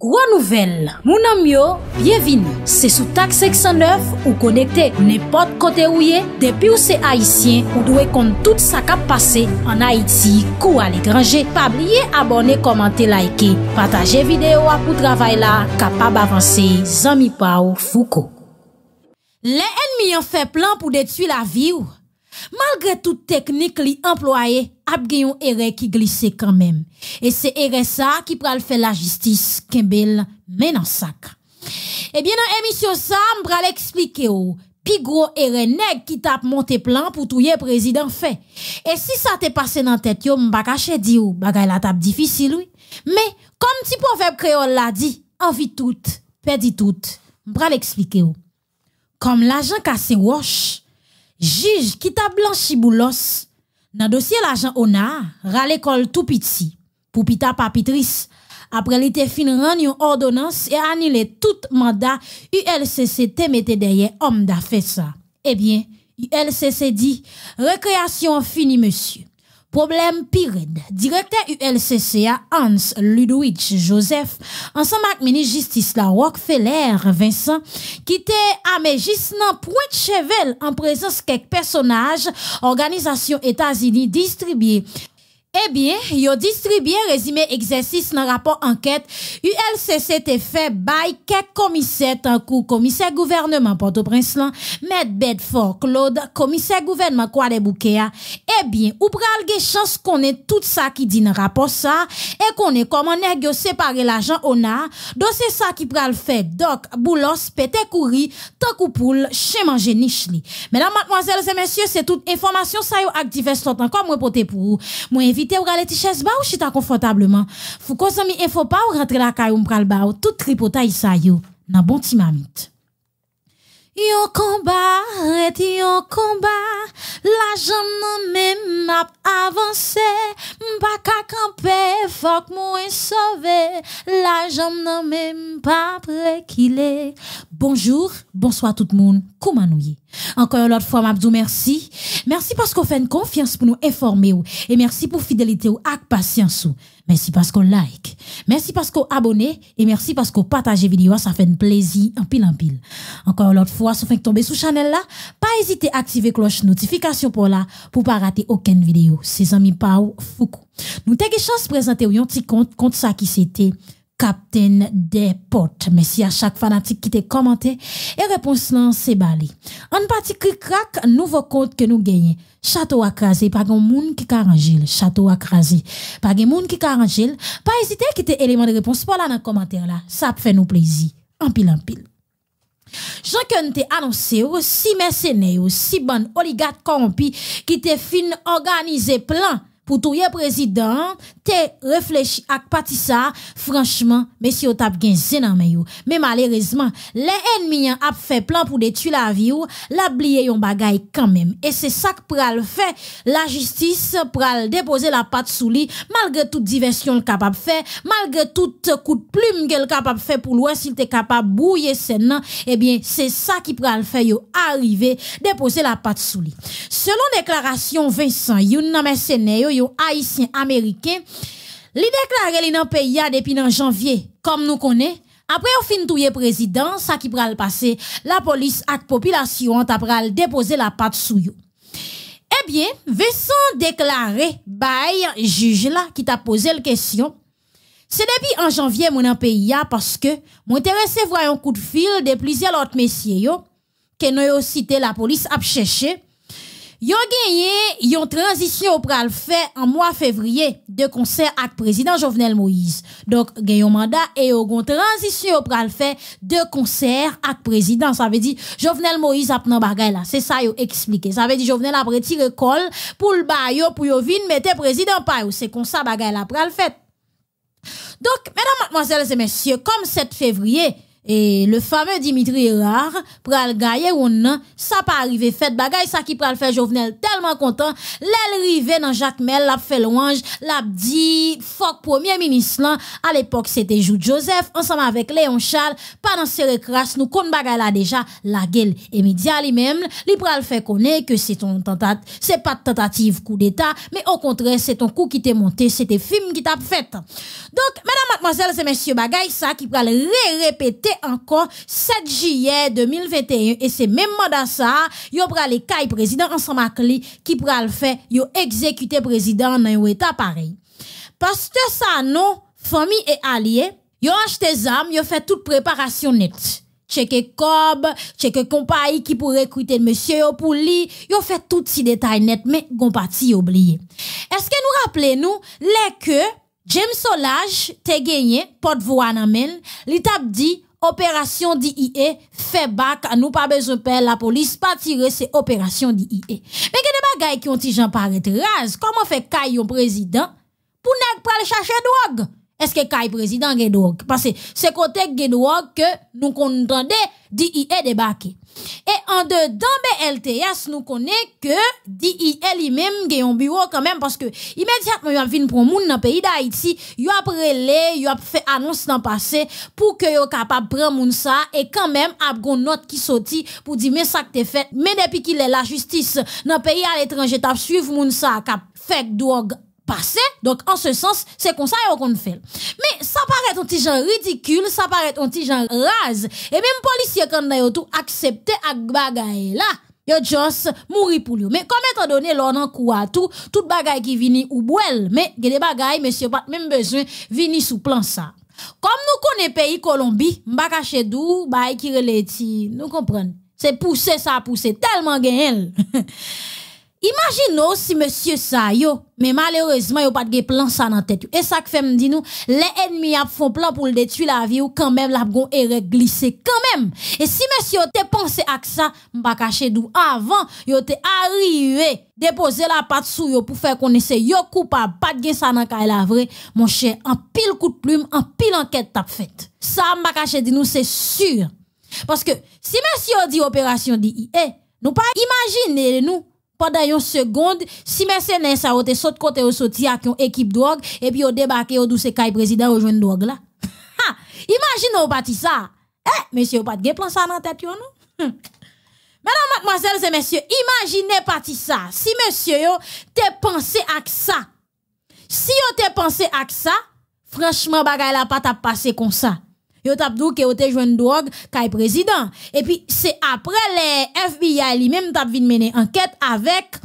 Gwa nouvel, mounan myo, byevini, se sou tak 609 ou konekte nepot kote ou ye, depi ou se haisyen ou dwe kont tout sa kap pase an Haiti kou ale grange, pa blye abone, komante, laike, pataje videyo apou travay la, kapab avanse, zami pa ou fuko. Le enmi yon fe plan pou detui la vi ou? malgré toute technique li employé, a un qui glissait quand même. Et c'est rsa qui qui pral fait la justice Kembel men en sac. Eh bien, dans l'émission ça, m'bral l'expliquer. ou, pi gros erreur nèg qui tape monté plan pour le président fait. Et si ça t'est passé dans tête yo, m'pa dit di ou, bagay la tape difficile oui. Mais, comme petit proverbe créole l'a dit, envie toute, perdi toute, mbral l'expliquer ou. Comme l'agent cassé roche, Juge qui t'a blanchi boulos, dans dossier l'agent on a, à l'école tout petit, pour pita papitrice, après l'été fin rendu une ordonnance et annuler tout mandat ULCC mettait derrière homme d'affaires ça. Eh bien, ULCC dit, récréation finie monsieur. Problème pire, Directeur ULCCA Hans Ludwig Joseph, ensemble avec ministre justice la Rockefeller Vincent, qui était à point chevel en présence quelques personnages, organisation États-Unis distribué eh bien, yo distribué rezime exercice' nan rapport enquête ULCC te by bay commissaires, tant tankou commissaire gouvernement Port-au-Prince-Lan, Med Bedford, Claude, commissaire gouvernement des de Eh bien, ou pral chance qu'on ait tout sa ki di nan ça et qu'on ait comment neg yo separe l'argent a ona, C'est se sa ki pral fait donc boulos, pété kouri, tankou poul, cheman Mesdames, li. et messieurs, c'est toute information tout information sa yo ak divers encore encore encore, pour pou ou invité ou au tiches ba ou chita confortablement. Fou konsomi info pa ou rentre la caille ba ou tout tripotaille sa yo. Nan bon timamite. Yon combat, et yon combat, la jambe même m'a avancé, m'pa ka camper, faut que sauvé, la jambe même pas près qu'il est. Bonjour, bonsoir tout le monde, comment nous Encore une autre fois, m'abdou merci. Merci parce qu'on fait une confiance pour nous informer ou, et merci pour fidélité ou, ak patience ou. Merci parce qu'on like. Merci parce qu'on abonne Et merci parce qu'on partage vidéo. Ça fait un plaisir en pile en pile. Encore l'autre fois, si vous tomber sous channel là, pas hésiter à activer cloche notification pour là, pour pas rater aucune vidéo. C'est amis Pau Foucault. Nous t'avons chance de présenter un petit compte, compte ça qui c'était Captain des portes. Merci à chaque fanatique qui t'a commenté. Et réponse là, c'est balé. En partie, crack, nouveau compte que nous gagnons. Château à craser, pas de monde qui le Château à craser, pas de monde qui arrangé Pas hésiter à quitter l'élément de réponse pour là dans le commentaire là. Ça fait nous plaisir. En pile, en pile. Jean que t'ai annoncé aussi oh, mercenaires, aussi bonne oligarque corrompu qui t'ai fin organisé plein tout le président, te réfléchi à parti ça, franchement, messieurs tap gagné mais Mais malheureusement, les ennemis a fait plan pour détruire la vie ou, la blié yon bagay quand même. Et c'est ça que pral fait, la justice pral déposer la patte sous lui, malgré toute diversion capable fait, malgré tout coup de plume qu'elle capable fait pour l'ouest, s'il était capable bouiller nom eh bien, c'est ça qui pral fait yo arriver, déposer la patte sous lui. Selon déclaration Vincent, yon nan mercenaire yon haïtien américain. Li déclaré li nan pays depuis nan janvier, comme nous connaît. Après au fin touye président, ça qui pral passer, la police ak population ta pral déposer la patte sou yo. Eh bien, Vincent déclaré bay juge là qui t'a posé la question. C'est depuis en janvier mon en pays parce que mon voyant un coup de fil de plusieurs autres messieurs yo que nous cité la police a cherché Yo gagné yon transition pral fait en mois février de concert avec président Jovenel Moïse. Donc yon mandat et yon transition pral fait de concert avec président. Ça veut dire Jovenel Moïse a nan bagay là. C'est ça yo expliqué. Ça veut dire Jovenel a retiré col pour le bayo pour yo vin mettre président pa C'est comme ça bagay la pral fait. Donc mesdames mademoiselles et messieurs, comme 7 février et le fameux Dimitri rare pral gaye ou non ça pas arrivé fait bagay ça qui pral faire Jovenel tellement content rivé dans Jacques Mel l'a fait louange l'a dit fuck premier ministre là à l'époque c'était Jude Joseph ensemble avec Léon Charles pendant ce crasse nous kon bagay là déjà la gueule et média lui-même li pral fait connaître que c'est ton tentative c'est pas tentative coup d'état mais au contraire c'est ton coup qui t'est monté c'était film qui t'a fait donc madame mademoiselle et messieurs bagay ça qui pral répéter encore 7 juillet 2021 et c'est même mandat ça, yo pral cailles président ensemble qui lui qui pral fait yo exécuter président dans un état pareil. Parce que ça non, famille et alliés, yo acheté zam, yo fait toute préparation nette. Cheke kob, cheke compagnie qui pou recruter monsieur yo pour li, yo fait tout si mais net, partie oublié. est-ce que nous rappelons nous les que James Solage te gagné porte voix nan l'étape li dit opération d'IE fait bac, nous pas besoin de la police, pas tirer, c'est opération d'IE. Mais que des bagailles qui ont dit j'en paraît rase, comment fait caillon président pour ne pas aller chercher drogue? Est-ce que Kai président gen drogue? Parce que c'est côté gen que nous entendait DIE débarqué. Et en dedans BLTS, ben, nous connaît que DIE lui-même est un bureau quand même parce que immédiatement il vient pour moun dans pays d'Haïti, il a prélé, il a fait annonce dans passé pour que yo capable prendre ça et quand même a une note qui sorti pour dire mais ça que t'es fait. Mais depuis qu'il est la justice dans pays à l'étranger t'as suivre moun ça qui fait drogue passé. Donc, en ce sens, c'est comme ça qu'on fait. Mais ça paraît un petit genre ridicule, ça paraît un petit genre rase. Et même policiers, quand ils ont tout accepté à bagaille là, Yo just mouri pour lui. Mais comme étant donné l'on en quoi tout, tout bagay qui vini ou bouel, mais des bagay, monsieur, pas même besoin, vini sous plan ça. Comme nous connaissons pays Colombie, m'ba chez dou, bay qui releti, nous comprenons. C'est poussé, ça, poussé tellement gagnel. Imaginez si monsieur ça yo, mais malheureusement a pas de plan ça dans tête. Et ça que fait me dit nous, les ennemis a font plan pour le détruire la vie ou quand même la gon glissé quand même. Et si monsieur te pensé à ça, m'pas cacher d'où avant il te arrivé déposer la patte sous yo pour faire qu'on essaie yo coupable, pas de ça dans la vraie, mon cher, un pile coup de plume, en pile enquête t'as fait Ça m'pas cacher dit nous c'est sûr. Parce que si monsieur dit opération dit e, nous pas imaginer nous pendant une seconde, si mercenaires ça ont saute côté au sorti avec une équipe drogue et puis ont débarqué au douce caille président au joindre drogue là. Ha! Imagine au parti ça. Eh, monsieur, pas de plan ça dans tête non? Hmm. Mesdames, Madame, mademoiselles et messieurs, imaginez parti ça. Si monsieur yo te pensé à ça. Si yo te pensé à ça, franchement bagaille la pas t'a passé comme ça. Yo tap dou ke yo te jwenn drogue kay président. Et puis c'est après les FBI lui-même tap vin mener enquête avec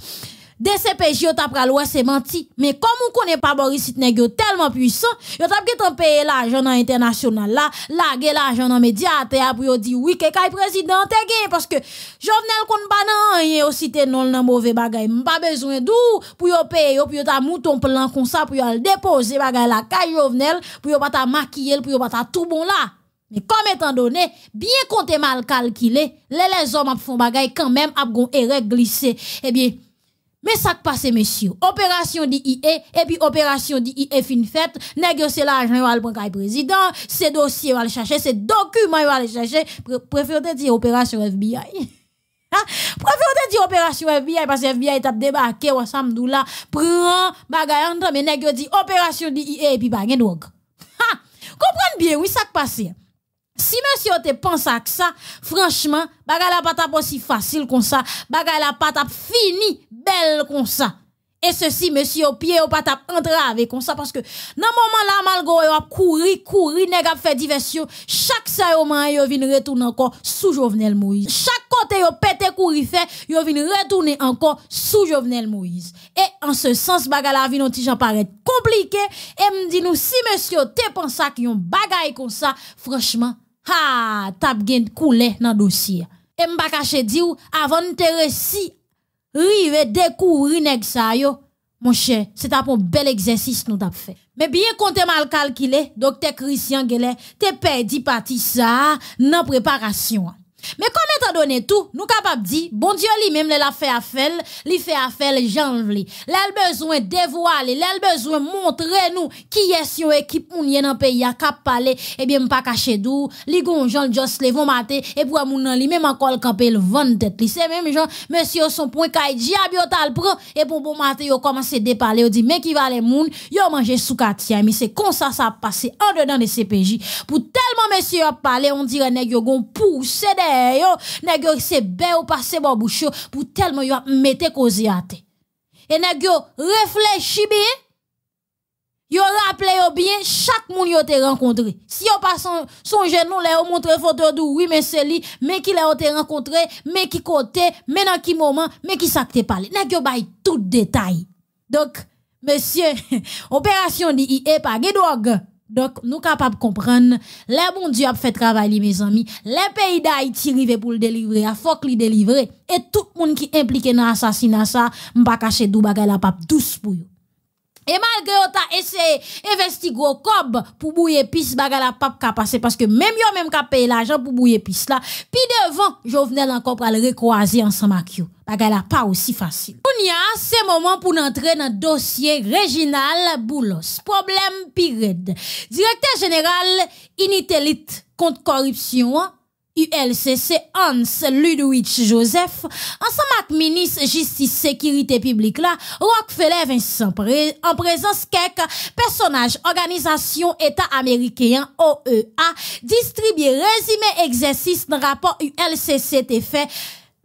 DCPJ yo pris pral loi c'est menti. Mais comme on connaît pas Boris Nèg tellement puissant, yo tap getan payer l'argent dans international là, gè l'argent dans média a pour yo di oui que kay président t'es parce que Jovenel kon pa nan rien aussi t'es non nan mauvais bagay. m'pas besoin d'où, pour yo payer pour yo ta mouton plan comme ça pour yo le déposer bagay la kay Jovenel pour yo pas ta maquiller pour yo pas ta tout bon là. Mais comme étant donné, bien compté mal calculé, les, les hommes font bagay quand même, abgon erreur glissé. Eh bien, mais ça qui passe, messieurs Opération DIE, et puis opération DIE fin faite. Négocier l'argent, va le président. Ces dossiers, va le chercher. Ces documents, va le chercher. Préférez dire opération FBI. Préférez dire opération FBI parce que FBI est débarqué ou samdou là. Prend bagay mais dit opération DIE et puis bagay Ha! Comprenez bien, oui, ça qui passe. Si monsieur te pense à ça, franchement, bagay la pas aussi facile comme ça. bagaille la pas fini belle comme ça. Et ceci, monsieur, au pied, au pas avec comme ça, parce que, dans moment là, malgré, yo a couru, couru, nèg fait diversion, chaque sa yo man, yo vin retourne encore sous Jovenel Moïse. Chaque côté yo pété couru fait, yo vin retourner encore sous Jovenel Moïse. Et en ce sens, baga la vie, t'y ti paraît compliqué, et m'di nous, si monsieur, te pense a un bagaille comme ça, franchement, ha, tap gain coulé dans dossier. Et m'ba dit ou, avant de te réciter, rive découvrir nèg ça yo. Mon cher, c'est un bel exercice nous t'a fait. Mais bien tu mal calculé, docteur Christian Geller, t'es perdu parti ça, non préparation. Mais comme étant donné tout, nous capables de dire, bon Dieu lui-même, il a fait affaire, il fait affaire, j'en Il a besoin dévoiler, il a besoin montrer nous qui est son équipe est dans le pays, qui parlé et eh bien, pas caché d'où, les gon Jean Jos levon matin, et pour moun lui même encore camper le vendre tête C'est même Jean, monsieur son point kay diable dit ah, prend, et pour bon matin, a commencé de parler, il dit, mais qui va les moun, yo mangé sous quartier, mais c'est comme ça, ça passé en dedans des CPJ. Pour tellement monsieur a parlé, on dirait nèg a gon poussé des c'est yo, nèg se bè ou passe bon pour tellement yo mette cause à Et nèg yo réfléchi bien, yo rappelé bien chaque moun yo te rencontré. Si yo pas son, son genou là, montre photo de oui mais c'est lui, mais qui l'a rencontré, mais qui côté, mais dans qui moment, mais qui ça te parlé. Nèg bay tout détail. Donc, monsieur, opération d'IE pas drogue. Donc, nous capables de comprendre, les bon Dieu a fait travailler mes amis. Les pays d'Haïti arrivent pour le délivrer, à faut qu'ils délivrer. Et tout le monde qui est impliqué dans l'assassinat, ça, caché d'où bagaille la pape douce pour eux. Et malgré on t'a essayé investi gros cob pour bouiller pis baga la pape ka parce que même yo même ka payer l'argent pour bouiller pis là, puis devant Jovenel encore pour le recroiser ensemble avec you. Baga la pas aussi facile. On y a c'est moment pour entrer dans le dossier régional Boulos. Problème pire. Directeur général Initelite contre corruption ULCC Hans Ludwig Joseph, ensemble avec ministre justice sécurité publique là, Rockefeller Vincent, en présence quelques personnages organisation État américain OEA, distribué résumé exercice dans rapport ULCC fait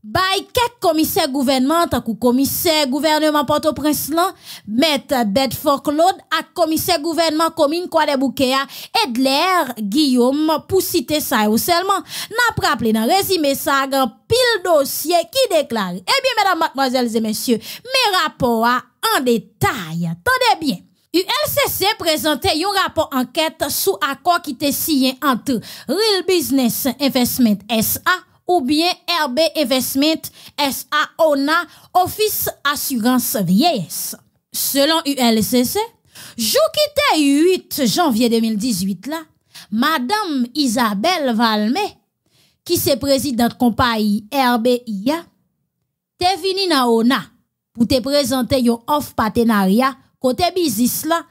Bay kek commissaires gouvernement takou commissaire gouvernement Port-au-Prince lan, met Bedford Claude à commissaire gouvernement commune, quoi de Boukea, Edler Guillaume pou citer seulement, n'a pas Nap dans résumé ça, sa pile dossier qui déclare. Eh bien, mesdames, mademoiselles et messieurs, mes rapports en détail. Tenez bien. ULCC présentait un rapport enquête sous accord qui était signé entre Real Business Investment S.A., ou bien RB Investment SA ONA Office Assurance Vieillesse. Selon ULCC, jour qui était 8 janvier 2018 là, Madame Isabelle Valme, qui se présidente compagnie RBIA, te vini na ONA pour te présenter offre off partenariat côté business là,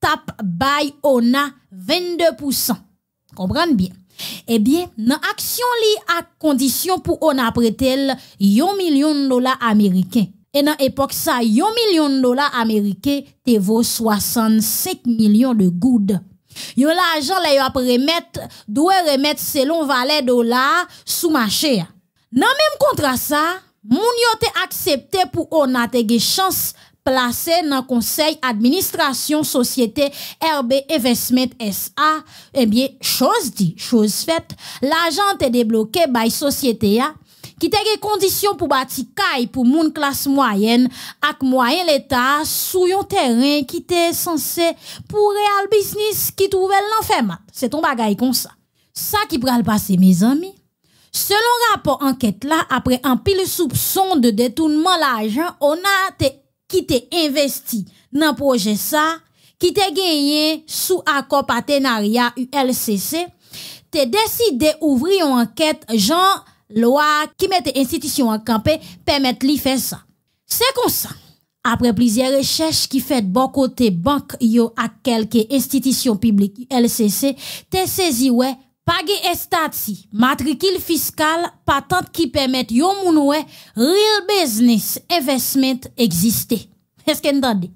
tap by ONA 22%. Comprenez bien. Eh bien, dans action li à condition pour on apprêter 1 million de dollars américains. Et à l'époque, ça, 1 million de dollars américains, te vaut 65 millions de goudes. Yon l'argent, là, doit remettre, doit remettre selon valet dollars sous ma chair. Dans même contrat, ça, moun yon été accepté pour on a chance placé dans le conseil administration société RB Investment SA. Eh bien, chose dit, chose faite, l'argent est débloqué par société A hein. qui t'a des conditions pour bâtir caille pour moun classe moyenne avec moyen l'état sous un terrain qui était censé pour real business qui trouvait l'enfer c'est ton bagaille comme ça ça qui le passer mes amis selon rapport enquête là après un pile soupçon de détournement l'argent on a été qui t'a investi dans projet ça, qui t'a gagné sous accord partenariat ULCC, t'es décidé d'ouvrir une enquête, Jean, loi, qui mette institutions en campé permettre lui faire ça. C'est comme ça. Après plusieurs recherches qui fait bon côté banque, yo, à quelques institutions publiques, ULCC, t'es saisi, ouais, Pagé estati, matricule fiscal, patente qui permet yon moun real business, investment existé Est-ce que vous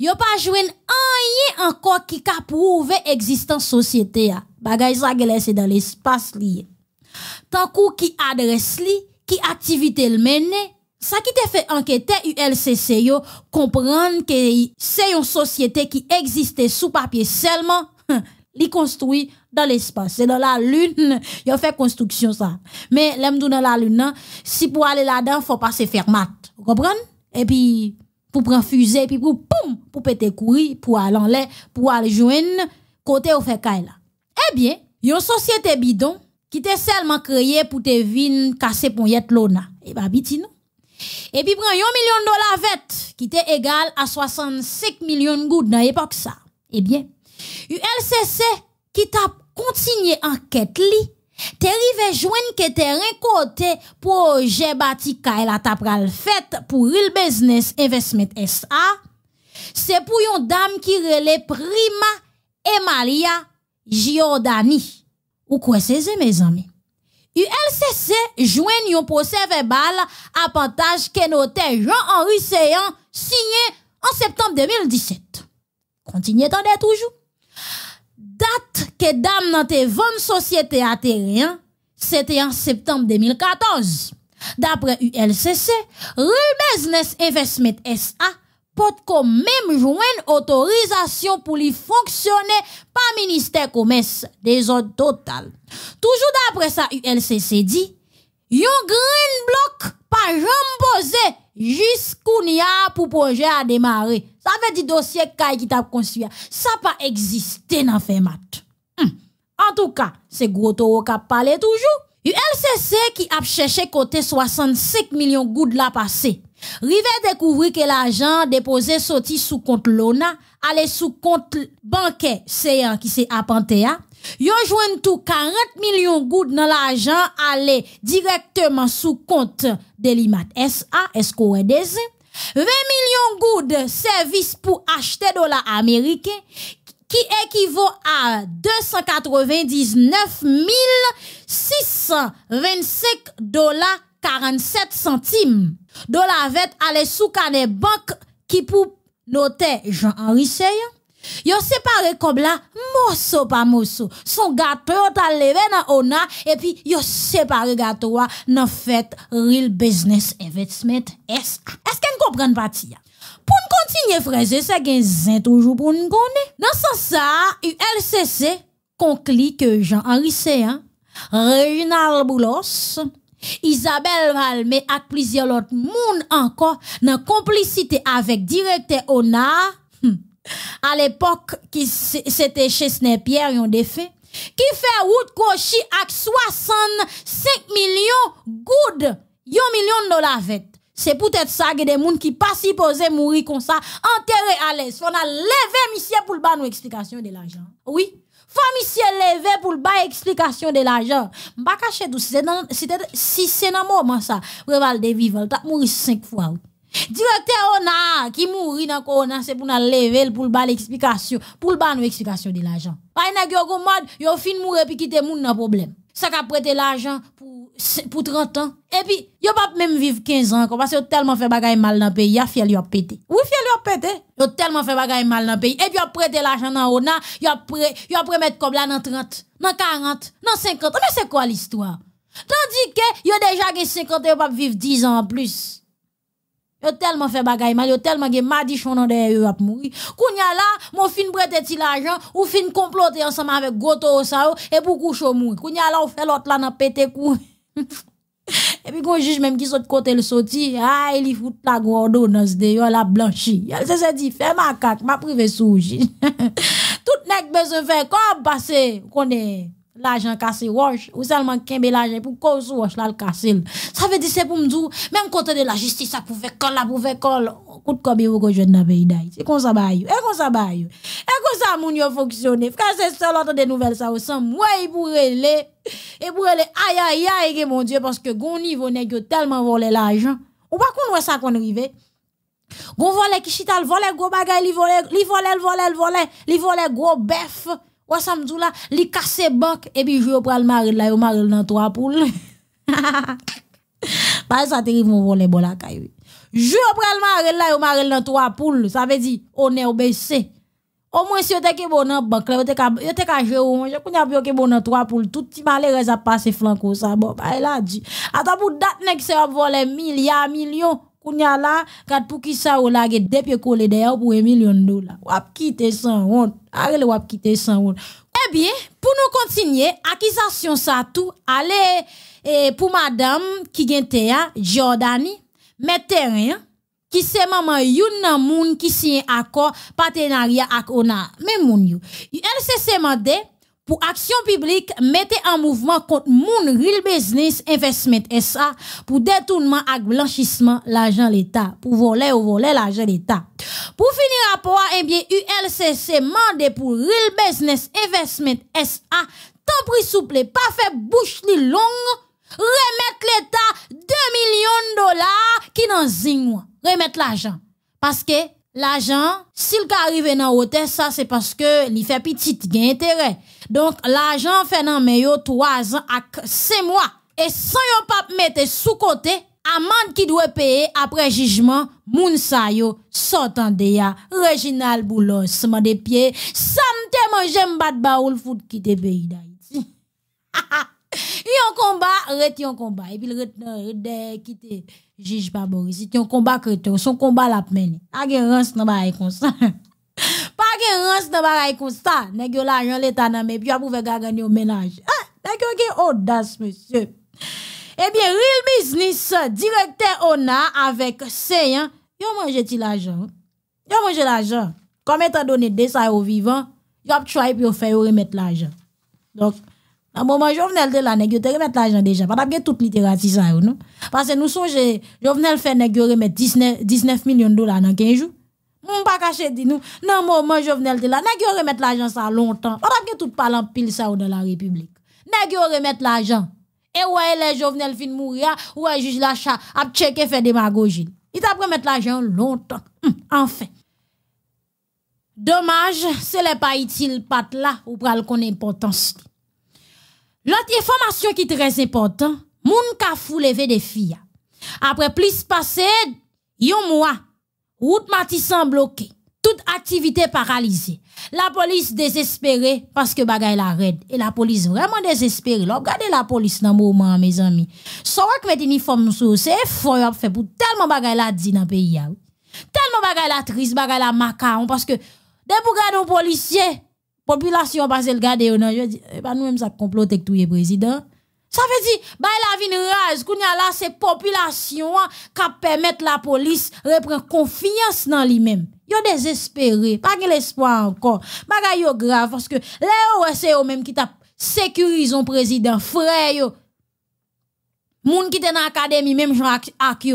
Yo pas joué un yé encore qui ka prouvé existence société a. Bagay sa c'est dans l'espace lié. Tant kou ki adresse li, ki activité le mené, ça qui t'a fait enquêter ULCC yo, comprendre que c'est une société qui existait sous papier seulement, li construit dans l'espace. C'est dans la lune, ont fait construction ça. Mais l'aime dans la lune, si pour aller là-dedans, faut passer mat. Vous comprenez? Et puis, pour prendre fusée, puis pour, poum, pour péter courir, pour aller en l'air, pour aller jouer côté au fait là. Eh bien, une société bidon qui était seulement créée pour te vin casser pour y l'ona. Eh ben, biti non. Et puis, prend 1 million de dollars qui était égal à 65 millions de gouttes dans l'époque ça. Eh bien, ULCC qui t'a continué enquête li, te rive jwen a terrain côté projet Batika la t'a la fête pour Real Business Investment SA, C'est pour yon dame qui relève prima Emalia Giordani. Ou quoi c'est mes amis ULCC un yon verbal à partage que note Jean-Henri Seyan signé en septembre 2017. Continuez, d'en toujours que dans nan te sociétés à Terrien, c'était en septembre 2014. D'après ULCC, Real Business Investment S.A. pot même même autorisation autorisation pou fonctionner par par ministère des de autres total. Toujours d'après ça, ULCC dit, yon green bloc pa jamboze jiskou y a pour projet à démarrer. Ça veut dire dossier qui ki tap Ça pas pa dans nan fait mat. En tout cas, c'est gros toro qui parlé toujours. LCC qui a cherché côté 65 millions gouttes la passé. Rive découvrit que l'argent déposé sorti sous compte Lona, allait sous compte c'est un qui s'est apanté à. ont joint tout 40 millions gouttes dans l'argent allait directement sous compte Delimat SA, SCOEDZ. 20 millions gouttes service pour acheter dollars américains qui équivaut à 299 625 dollars 47 centimes. Dollar vet allait sous canet banque qui pour noter Jean-Henri Seyon. Yo séparé comme là, morceau par morceau. Son gâteau t'a levé dans ona, et puis yo séparé gâteau dans fête Real Business Investment S. Est-ce qu'on comprend partie? Pour nous continuer, c'est c'est sœurs, toujours pour nous connaître. Dans ce sens, ULCC conclut que Jean-Henri Séan, hein, Reginald Boulos, Isabelle Valmé et plusieurs autres moun encore, dans complicité avec Directeur ona hmm, à l'époque, qui c'était chez Snapierre, ils ont défait, qui fait route koshi avec 65 goudes, 1 million de dollars avec. C'est peut-être ça que des gens qui pas supposé mourir comme ça, enterré à l'aise. On a levé monsieur pour le bas nous explications de l'argent. Oui. Faut monsieur lever pour le bas explication de l'argent. pas caché tout si c'est dans moment ça, Reval de vivre, mourir cinq fois. Directeur on a qui mourit dans corona c'est pour nous lever pour le bas l'explication, pour le bas nous explications de l'argent. Pas une gueule mode, yo fin mourir puis quitter moun dans problème ça qu'a prêté l'argent pour, pour 30 ans. Et puis, yo pas même vivre 15 ans, parce que tellement fait bagaille mal dans le pays, a fiel yo a pété. Oui, fiel yo a pété. Yo tellement fait bagaille mal dans le pays. Et puis, a prêté l'argent dans ONA, yo a prêté, yo a comme là dans 30, dans 40, dans 50. Mais c'est quoi l'histoire? Tandis que yo déjà 50 yo pas vivre 10 ans en plus. Yo tellement fait bagay mal, yo tellement gen madichon nan derrière yo ap mouri. Kounya la, mon fin prête ti l'argent ou fin Comploté » ensemble avec goto sa et pour coucho mouri. Kounya la ou fait l'autre là nan pété kou. Et puis qu'on juge même qui saute côté le sorti, ah, il fout la ordonnance de yo la blanchi. Elle se dit, fais ma carte, ma privé souji. Tout nèg besoin faire comme passer, on l'argent cassé roche ou seulement kembe l'argent pour cause roche là le cassé ça veut dire c'est pour me dire même côté de la justice ça pouvait coller la pouvait coller coup de combien vous jeune dans pays d'Haïti c'est comme ça baille et eh, comme ça baille et eh, comme ça mon yo fonctionner frère c'est ça l'autre des nouvelles ça Ouais, ouais pour reler et pour reler aïe aïe aïe mon dieu parce que gon niveau nèg tellement volé l'argent ou pas qu'on ça qu'on arrivé gon volé qui chita le volé gros bagay li volé li volé le volé le volé li volé gros bœuf ou ça me là, li casse banque et puis je prends le mari là, yo mari dans trois poules. Pas ça terrible mon voler bon la caille. Je prends le mari là, yo mari dans trois poules, ça veut dire on est obéissé. Au moins si yo te ke bon dans banque, là te ka yo te jouer ou manger, kounya bon dans trois poules, tout petit malheureux a passé flanco ça bon, bah là dit. Attends pour date nèg c'est voler milliards millions. Kounya la, kat pour qui sa ou deux pieds pour million de dollars. Wap kite sans honte. le wap kite sans Eh bien, pour nous continuer, accusation ça tout, allez, eh, pour madame qui gente Jordani, rien qui c'est maman youn nan moun qui signe accord partenariat ak ona. Mais moun you. Elle se pour action publique, mettez en mouvement contre mon real business investment SA pour détournement et blanchissement l'argent l'État, pour voler ou voler l'argent l'État. Pour finir à rapport, eh bien, ULCC mandé pour real business investment SA, tant pris souple, pas fait bouche ni longue, remettre l'État 2 millions de dollars qui dans zing, remettre l'argent. Parce que L'argent, s'il arrive dans hôtel, ça c'est parce que il fait petit gain intérêt. Donc l'argent fait dans yo 3 ans à 5 mois et sans yon pas mettre sous côté amende qui doit payer après jugement moun sa yo sortant ya régional Boulos m'a des pieds ça m'te manger m'bat baoul foot qui te pays d'Haïti. Il Yon combat, retient yon combat. Et puis le rete, quitter juge pas Boris. C'est un combat que son combat l'a mené. A gen rance nan comme ça. Pas gen dans nan comme ça. Nèg yo l'argent l'état dans mais puis a pouvoir gagner au ménage. Ah, nèg yo gen audace monsieur. Eh bien, Real Business, directeur ONA avec Seyan, yon mange-t-il l'argent? Yon mange l'argent. Comme étant donné des ça au vivant, yon a try puis yon fait remettre l'argent. Donc, dans le moment, Jovenel de là, nest remettre l'argent déjà. Pas d'abri toute littérature, ça, non? Parce que nous sommes, Jovenel fait, nest remettre 19, 19 millions de dollars dans 15 jours. Mon pas caché dit nous. Non, moi, Jovenel de là, nest remettre l'argent ça longtemps. Pas bien tout pas pile ça, dans la République. nest remettre l'argent. Et ouais, les Jovenel fin mourir, ouais, juge l'achat, il checker fait démagogie. Il t'a remetté l'argent longtemps. Hum, enfin. Dommage, c'est le pas utile, pas là, ou pral qu'on importance. L'autre information qui est très importante, moun ka lever des filles. Après plus passé yon mois, route matissant bloquée, toute activité paralysée. La police désespérée parce que bagay la raide et la police vraiment désespérée. regardez la police dans moment mes amis. Soit que uniformes uniforme sous c'est fort fait pour tellement bagay la dit dans pays ah Tellement bagay la triste, bagay la macaron parce que dès pou gade un policier population passe le garder ou non, je dis, eh ben, nous même ça complote tout le président. Ça veut dire, bah, la vie rage, qu'on y a là, c'est population qui permet la police de reprendre confiance dans lui-même. Yo désespéré, pas de l'espoir encore. Bagay yo grave, parce que les c'est eux même qui t'a sécurisé président, frère yo. Moun qui dans l'académie, même Jean Ak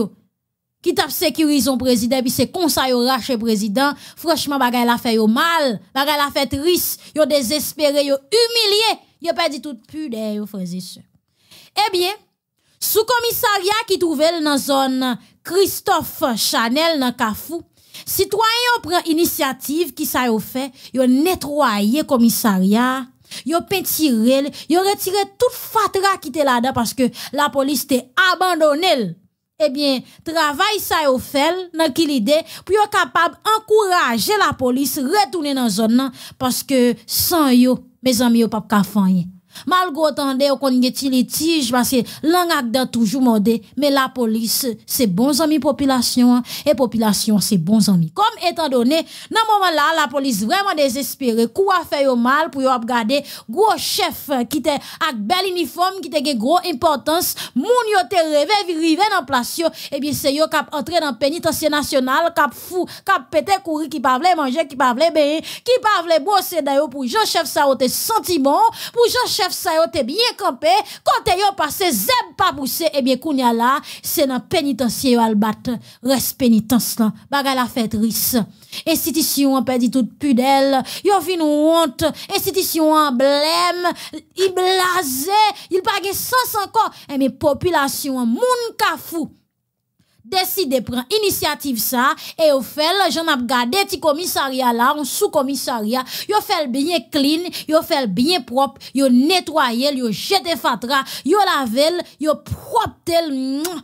qui t'a sécurisé président puis c'est comme ça rache président franchement bagay la fait au mal bagay la fait triste yo désespéré yo humilié yo perdu toute pudeur fait frères Eh bien sous commissariat qui trouvait dans zone Christophe Chanel dans Kafou citoyens prend initiative qui ça yo fait yo nettoyer commissariat Yo ils ont retiré toute fatra qui était là-dedans parce que la police était abandonnée eh bien, travail ça au fait, dans qui l'idée, pour capable d'encourager la police retourner dans la zone, parce que sans yo, mes amis, peut pas qu'à malgré tande qu'on kon parce que l'angak toujours modé mais la police, c'est bon amis population, hein. et population, c'est bon amis. Comme étant donné, dans moment là, la police vraiment désespérée, quoi faire au mal pour yon regarder gros chef qui était avec bel uniforme, qui était de gros importance, moun yo te rêvé, rive dans place et eh bien c'est yo kap entrer dans pénitencier national, kap fou, kap pété courir, qui pas vle manger, qui pas vle bien, qui pas vle bosser d'ailleurs pour Jean-Chef ça te sentiment, pour Jean-Chef ça sa yo bien campé, quand yo passé zeb pas poussé, et eh bien, kounya là, c'est dans pénitencier al bat, reste pénitence là, baga la fait Institution a perdu toute pudel, yo fin honte, institution en blême, il blasé, il pas sens encore, et eh, bien, population, moun kafou, de prendre initiative ça et au fait j'en ai gardé petit commissariat là un sous-commissariat yo fait bien clean yo fait bien propre yo nettoyer yo jeté fatra yo lavel yo propre tel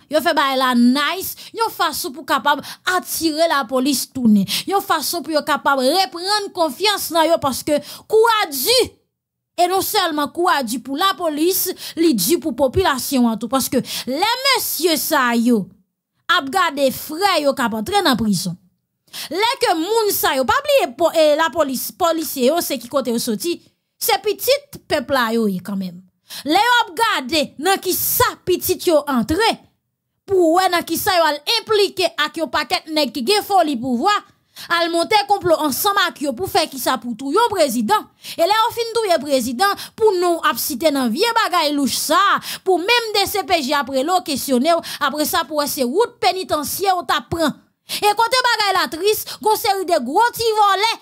yo fait bail la nice yo façon pour capable attirer la police tourner yo façon pour capable reprendre confiance dans parce que quoi du et non seulement quoi du pour la police li du pour population en tout parce que les messieurs ça yo ap gardé frè yo kap antre nan prison. Lè ke moun sa yo, pa bliye po, eh, la police policier yo se ki kote yo sorti se pitit pepla yo quand même Lè yo ap gade nan ki sa pitit yo antre, pou wè nan ki sa yo al implike ak yo paket nèg ki ge foli pou vwa, al monter complot ensemble avec pour faire qui ça pour tout yon président et là on fin douye président pour nous absiter dans vieux bagay louche ça pour même des CPJ après l'eau questionner après ça pour ces route pénitentiaire, on t'apprend et bagaille bagay la tris, série de gros ti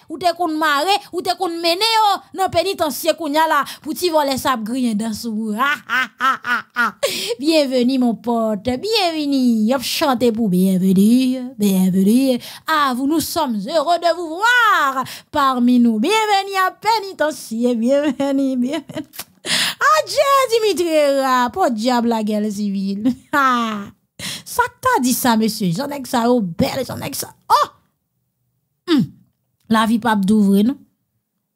ou te kon mare, ou te kon mené yo, nan pénitencier kon la, pou ti vole sap grien dans sou. Ha ha ha ha ha. Bienveni mon pote, Bienvenue. Yop chante pour bienvenue. bienvenue. Ah, vous nous sommes heureux de vous voir parmi nous. Bienvenue à pénitencier bienvenue, bienvenue. Adje Dimitri Rap, diable la guerre civile. ha ça t'a dit ça, monsieur. J'en ai que ça, oh, belle, j'en ai que ça. Oh! La vie pas d'ouvrir,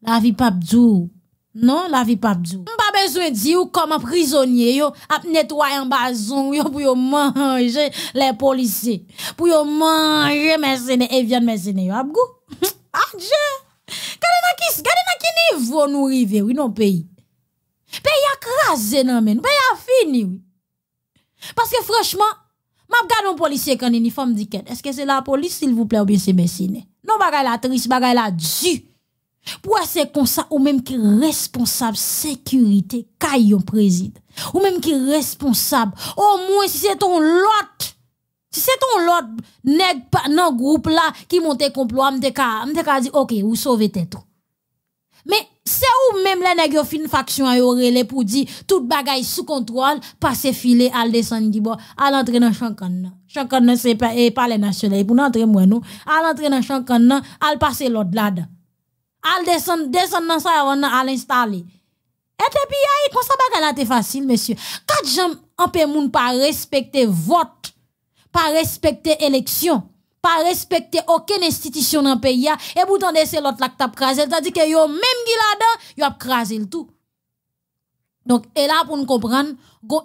La vie pas d'ouvrir. Non, la vie pas d'ouvrir. Pas besoin de dire comment prisonnier, yo, nettoyer en bazon, pour manger les policiers. Pour yo manger mes et viande hum. Ah, Dieu! niveau nous oui, non, pays. Pays a crasé, non, pays a fini, Parce que franchement, M'a regardé un policier qui une uniforme dit est-ce que c'est la police s'il vous plaît ou bien c'est Messine Non bagaille la triste, bagaille la dû. Pour c'est comme ça ou même qui responsable sécurité caillon préside ou même qui responsable au moins si c'est ton lot Si c'est ton lot pas pas non groupe-là qui monte complot, m'te ka, m'te ka dit « ok, ou tes tête. Mais c'est ou même les nègres ont une faction à Yorele pour dire tout bagay sous contrôle, passer filé à descendre du à l'entrée dans Chankan. Chankan, c'est pas, eh, pas les nationaux. Pour entrer moi, nous, à l'entrée dans Chankan, à passer l'autre là À descendre, descendre dans ça, on d'aller à l'installer. Et puis, y'a, y'a, ça bagay a été facile, monsieur. Quatre gens, un peu, moun, pas respecter vote, pas respecter élection pas respecter aucune institution dans le pays, et pourtant, c'est l'autre là qui cest crasé, tandis que yo même qui là-dedans, a crasé le tout. Donc, et là, pour nous comprendre,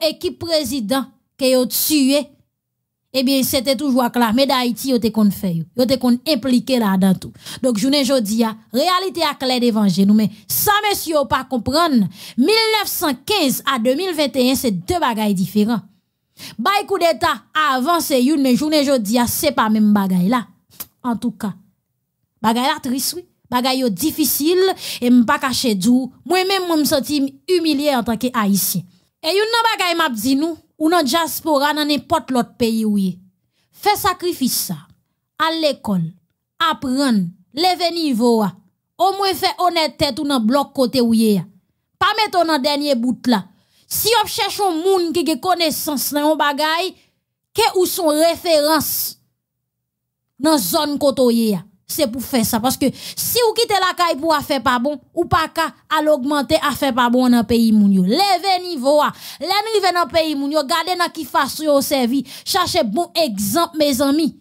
l'équipe équipe président qui a tué, eh bien, c'était toujours acclamé d'Haïti, yo te kon fait, yo te kon impliqué là-dedans tout. Donc, journée dit à réalité à clair d'évangile, nous, mais ça, messieurs, pas comprendre, 1915 à 2021, c'est deux bagailles différents. Bay coup d'État avant c'est une, journée jodi, ah, c'est pas même bagaille là. En tout cas, bagaille la triste, oui. Bagaille difficile, et pas caché dou. Moi-même, moi me senti humilié en tant que haïtien. Et une nan bagaille m'a dit nous, ou nan diaspora dans n'importe l'autre pays oui Fais sacrifice ça. À l'école, apprendre, lever niveau Au moins fait honnête tête ou nan bloc côté oui Pas mettre dans dernier bout là. Si on cherche un monde qui a connaissance dans un bagay, que sont son référence dans zone côtoyée? c'est pour faire ça. Parce que si vous quittez la caille pour faire pas bon, ou pas qu'à à l'augmenter à faire pas bon dans le pays mounio. Levez niveau, Lèvez niveau dans le pays mounio, gardez dans qui fasse au service, cherchez bon exemple, mes amis.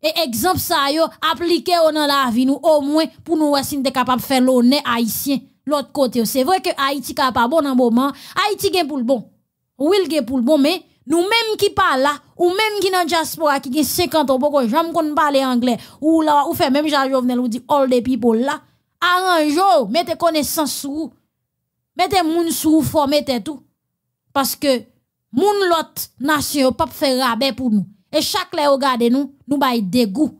Et exemple ça yo, appliquez le dans la vie nous, au moins, pour nous, si nous capable de faire l'honneur haïtien l'autre côté. C'est vrai que Haïti n'a pas bon en moment. Haïti est pour le bon. Oui, il est pour le bon, mais nous-mêmes qui parlons là, ou même qui dans diaspora, qui ont 50 ans, pourquoi jamais qu'on parle anglais, ou là, ou fait même Jean Jovenel, ou dit all the people là, arrangez mettez connaissance sous mettez moun sous forme, mettez tout. Parce que, moun l'autre nation, pas faire rabais pour nous. Et chaque ou regarde nous, nous bail dégoût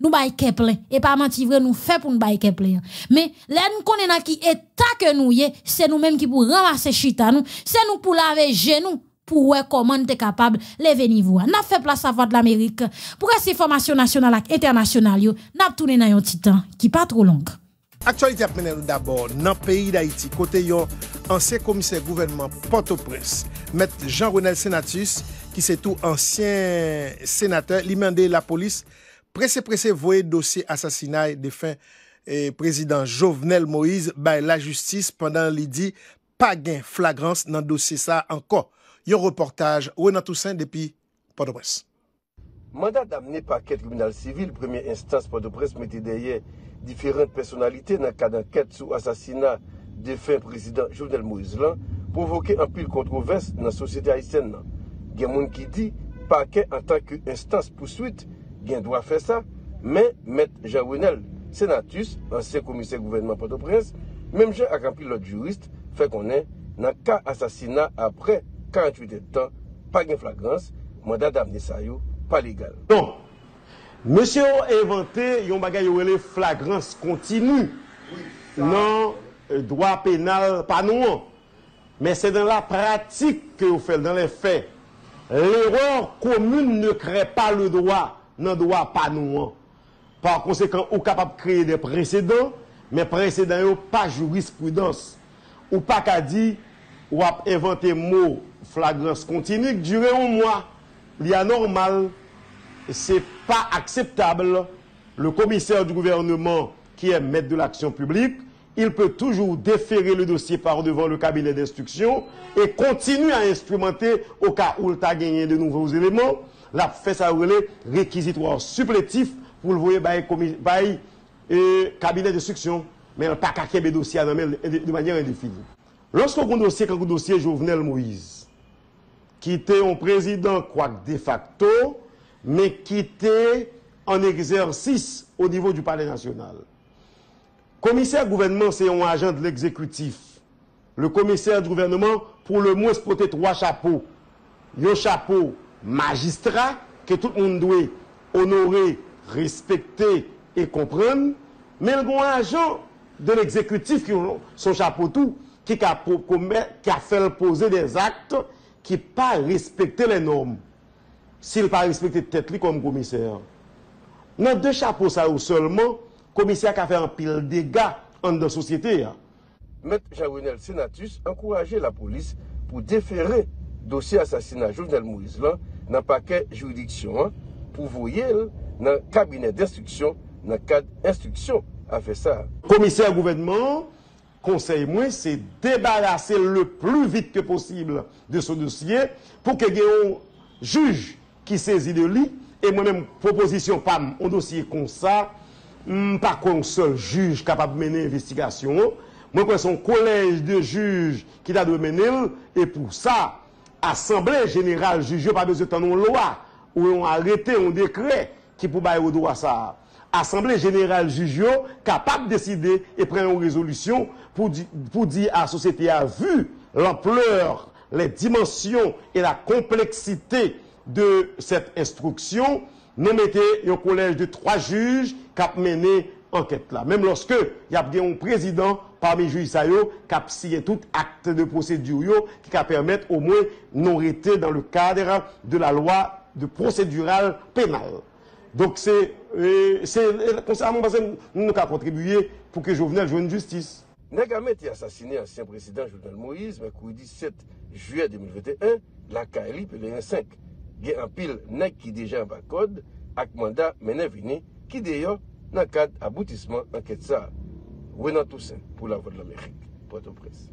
nous bail plein et pas menti vrai nous fait pour nous bail plein mais là nous connaît dans qui état que nous y c'est nous mêmes qui pouvons ramasser chita nous c'est nous pour laver genou pour voir comment t'es capable lever niveau n'a fait place à voix de l'Amérique pour ces formations nationales et internationales yo n'a tourné dans un petit temps qui pas trop long Actualité a mené d'abord dans le pays d'Haïti côté yon ancien commissaire gouvernement Port-au-Prince jean rené Senatus qui c'est tout ancien sénateur lui la police Prese prese voye dosye asasinaj defen eh, prezident Jovenel Moïse, bay la justis pandan li di pa gen flagrans nan dosye sa anko. Yon reportaj ouen an tousen depi PadoPres. Mandat damne paket kriminal sivil, premier instans PadoPres mette deye diferent personalite nan kad anket sou asasinaj defen prezident Jovenel Moïse lan, provoke an pil kontrovers nan sosyete aysen nan. Gen moun ki di, paket an tanku instans pouswit defen, Yen do non. a fe sa, me met janwenel senatus, an se komise gouvenman pote prez, me mje akampli lot jurist, fe konen nan ka asasina apre 48 etan, pa gen flagrans, mandat damne sa yo, pa legal. Don, mse yo evante yon bagay yo wele flagrans kontinu, nan do a penal panouan, men se den la pratik ke ou fel den le fe, l'eror komune ne kre pa le do a, n'en doit pas nous. Hein. Par conséquent, ou capable de créer des précédents, mais précédents pas jurisprudence. Ou pas qu'à dire, ou à inventer mot flagrance continue, durer un mois, il y a normal, c'est pas acceptable. Le commissaire du gouvernement, qui est maître de l'action publique, il peut toujours déférer le dossier par devant le cabinet d'instruction et continuer à instrumenter au cas où il a gagné de nouveaux éléments la fese a ourele rekizitouan supletif pou louye bay e, kabinet de suksyon men pa kakyebe dosye anomen e, de manyan indifini. Lorskou koun dosye koun dosye Jovenel Moise ki te yon prezident kouak de facto me ki te an egzersis ou nivou du pale nasyonal komiser gouvennement se yon ajan de l'exekutif le komiser gouvennement pou le mou espote 3 chapou yon chapou magistrat que tout le monde doit honorer, respecter et comprendre. Mais le bon agent de l'exécutif qui son chapeau tout, qui a, qui fait poser des actes qui n'ont pas respecté les normes. S'il n'a pas respecté tête comme commissaire. Dans deux chapeaux ça ou seulement, commissaire qui a fait un pile de dégâts dans la société. M. jean Sénatus Senatus encourageait la police pour déférer dosye asasina jounel Mouiz la, nan pa ke joudiksyon, pou voyel nan kabinet d'instruksyon, nan kad instruksyon afe sa. Komisè gouvernement, konsey mwen se debarase le plou vite ke posible de sou dosye, pou ke geyon juj ki sezi de li, e mwenem proposisyon fam an dosye kon sa, hmm, pa kon se juj kapap menen investikasyon, mwen kon son kolej de juj ki da de menen e pou sa, Assemblée Générale Jujio pa de zétanon loi ou yon arrete yon dekret ki pou baye ou do asar. Assemblée Générale Jujio kapap deside et pren yon rezolution pou di a soséte a vu l'ampleur, le dimension et la kompleksité de set instruksyon nou mette yon kolèj de 3 juj kap mène anket la. Mèm loske y ap gen yon prezident, Parmi jouy sa yo, kap siye tout akte de prosedur yo, ki ka permette ou mwen nou rete dan le kadera de la lwa de prosedural penal. Donk se, euh, euh, konser amon basen nou nou ka kontribuye pou ke jovenel jouy nou justice. Nè gamè ti asasine ansyen presedant jounel Moïse, mè kou di 7 juè 2021, lakay lipe le nè 5. Gè anpil nè ki dejan bakod, ak manda mè nè vini, ki deyon nan kad aboutisman anket sa a. Renan Toussaint, pou la Voix de l'Amérique, Port-au-Presse.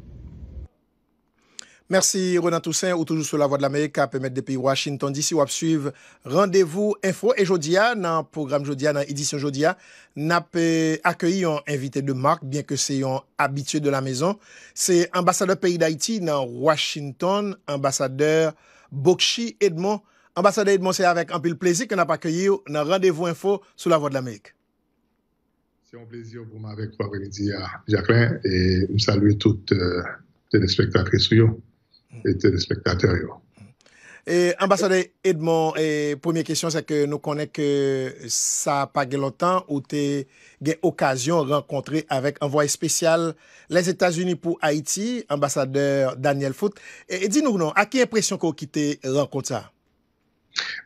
Merci Renan Toussaint, ou toujou sou la Voix de l'Amérique, a pe mette de pi Washington, disi ou ap suive, randevou, info, e jodia, nan program jodia, nan edisyon jodia, na pe euh, akyeyi yon invite de Marc, bien ke se yon habitye de la mezon, se ambassadeur peyi d'Haïti, nan Washington, ambassadeur Bokshi Edmon, ambassadeur Edmon se avek anpil plezi, ke na pa akyeyi ou euh, nan randevou info sou la Voix de l'Amérique. Yon plezio pou ma vek wabre midi a Jacqueline e m saluye tout euh, tèlè spektakre sou yon et tèlè spektakre yon. E, Ambassade Edmond, premier kèsyon se ke nou konèk sa pa gè lotan ou tè gè okasyon renkontre avèk an voye spesyal les Etats-Unis pou Haiti, ambassadeur Daniel Fout. E di nou nou, a kèy presyon ko ki tè renkont sa?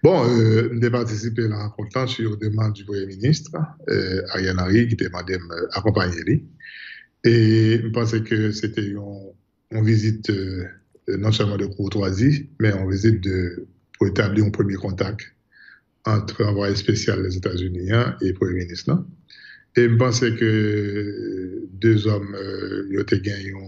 Bon, euh, j'ai participé à la rencontre sur demande du Premier ministre, euh, Ariane Henry, qui demandait d'accompagner Et je pensais que c'était une, visite euh, non seulement de courtoisie, mais une visite pour établir un premier contact entre envoyé spécial des États-Unis hein, et le Premier ministre. Et je pensais que euh, deux hommes ont eu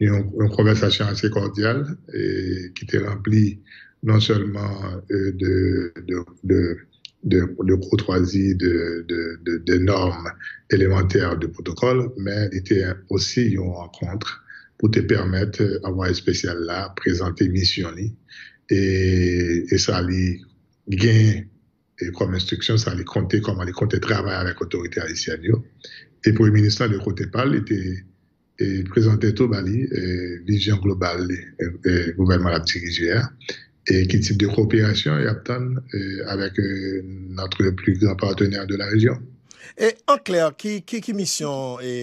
une, une, conversation assez cordiale et qui était remplie non seulement euh, de, de, de, de, de, de, normes élémentaires de protocole, mais était aussi une rencontre pour te permettre d'avoir un spécial là, présenter mission et, et ça lui gain et comme instruction, ça les compter comment les compter travailler avec l'autorité haïtienne. Et pour le ministre de côté parle, était présenté tout Bali, euh, vision globale, du euh, gouvernement l'a e ki tip de koopirasyon y ap tan e, avek e, notre plus grand partener de la rejon. E an clèr, ki misyon e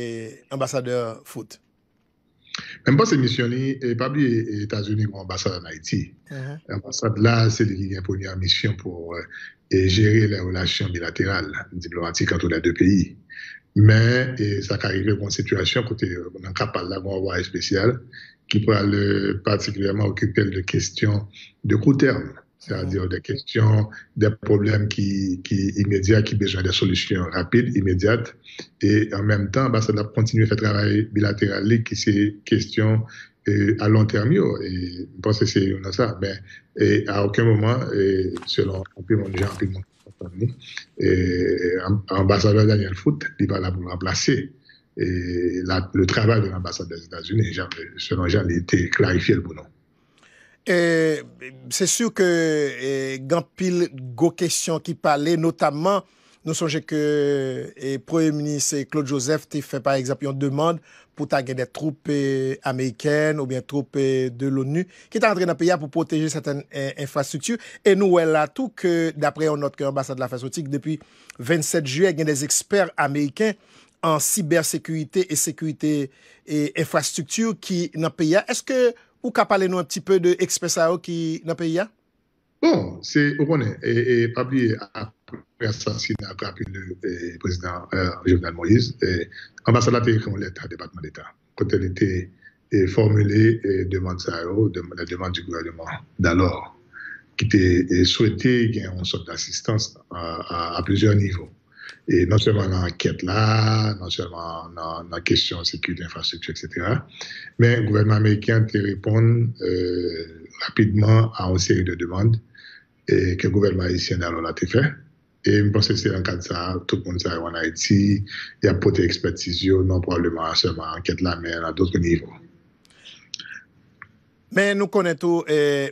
ambassadeur foute? Mèm pan se misyon li, e pa bi Etasouni kon ambassadeur na Haiti. Uh-huh. L'ambassadeur la, se li li imponye an misyon pou jere la relasyon bilaterale diplomatik an tou la de peyi. Mèm, sa karirè kon situasyon kote nan kapal la, kon avoye spesyal. qui parle particulièrement occupé de questions de court terme, c'est-à-dire mm-hmm. des questions, des problèmes qui, qui immédiats, qui besoin des solutions rapides, immédiates. Et en même temps, bah, ça doit continuer à faire travail bilatéral qui c'est question euh, à long terme. Et je pense que c'est ça. Mais et à aucun moment, selon mon gens, et, euh, ambassadeur Daniel Foot, il va la remplacer. et le travail de l'ambassade des Etats-Unis selon j'avais été clarifié le bon nom. E, c'est sûr que il y a beaucoup de questions qui parlaient notamment, nous songez que le premier ministre Claude Joseph a fait par exemple une demande pour taguer des troupes e, américaines ou bien troupes e, de l'ONU qui est entrée dans le pays pour protéger certaines infrastructures et nous voilà tout que d'après notre ambassade de l'affaires politiques depuis 27 juillet, il y a des experts américains an siber-sekurite e sekurite e infrastruktur ki nan pe ya. Eske, ou ka pale nou an ti pe de Express Ayo ki nan pe ya? Bon, se ou konen, e pabli a presensi nan akrapi le prezident Jovenel Moïse, e ambasadate yon leta, debatman leta, kote l'ete formule deman de Ayo, deman de deman du gouvernement, d'alor ki te euh, souete gen yon sot d'assistans a plezior nivou. E nan sèman nan anket la, nan sèman nan nan kèsyon sèku l'infasteksyon, etc. Men, gouverman Amerikyan te repon euh, rapidman an sèri de demande ke gouverman isyen nan an la te fè. E mponsè se an kat sa, tout moun sa yon a eti, ya pote ekspetisyon nan pwoleman an sèman an anket la, men an an doutre nivou. Men, nou konen tou,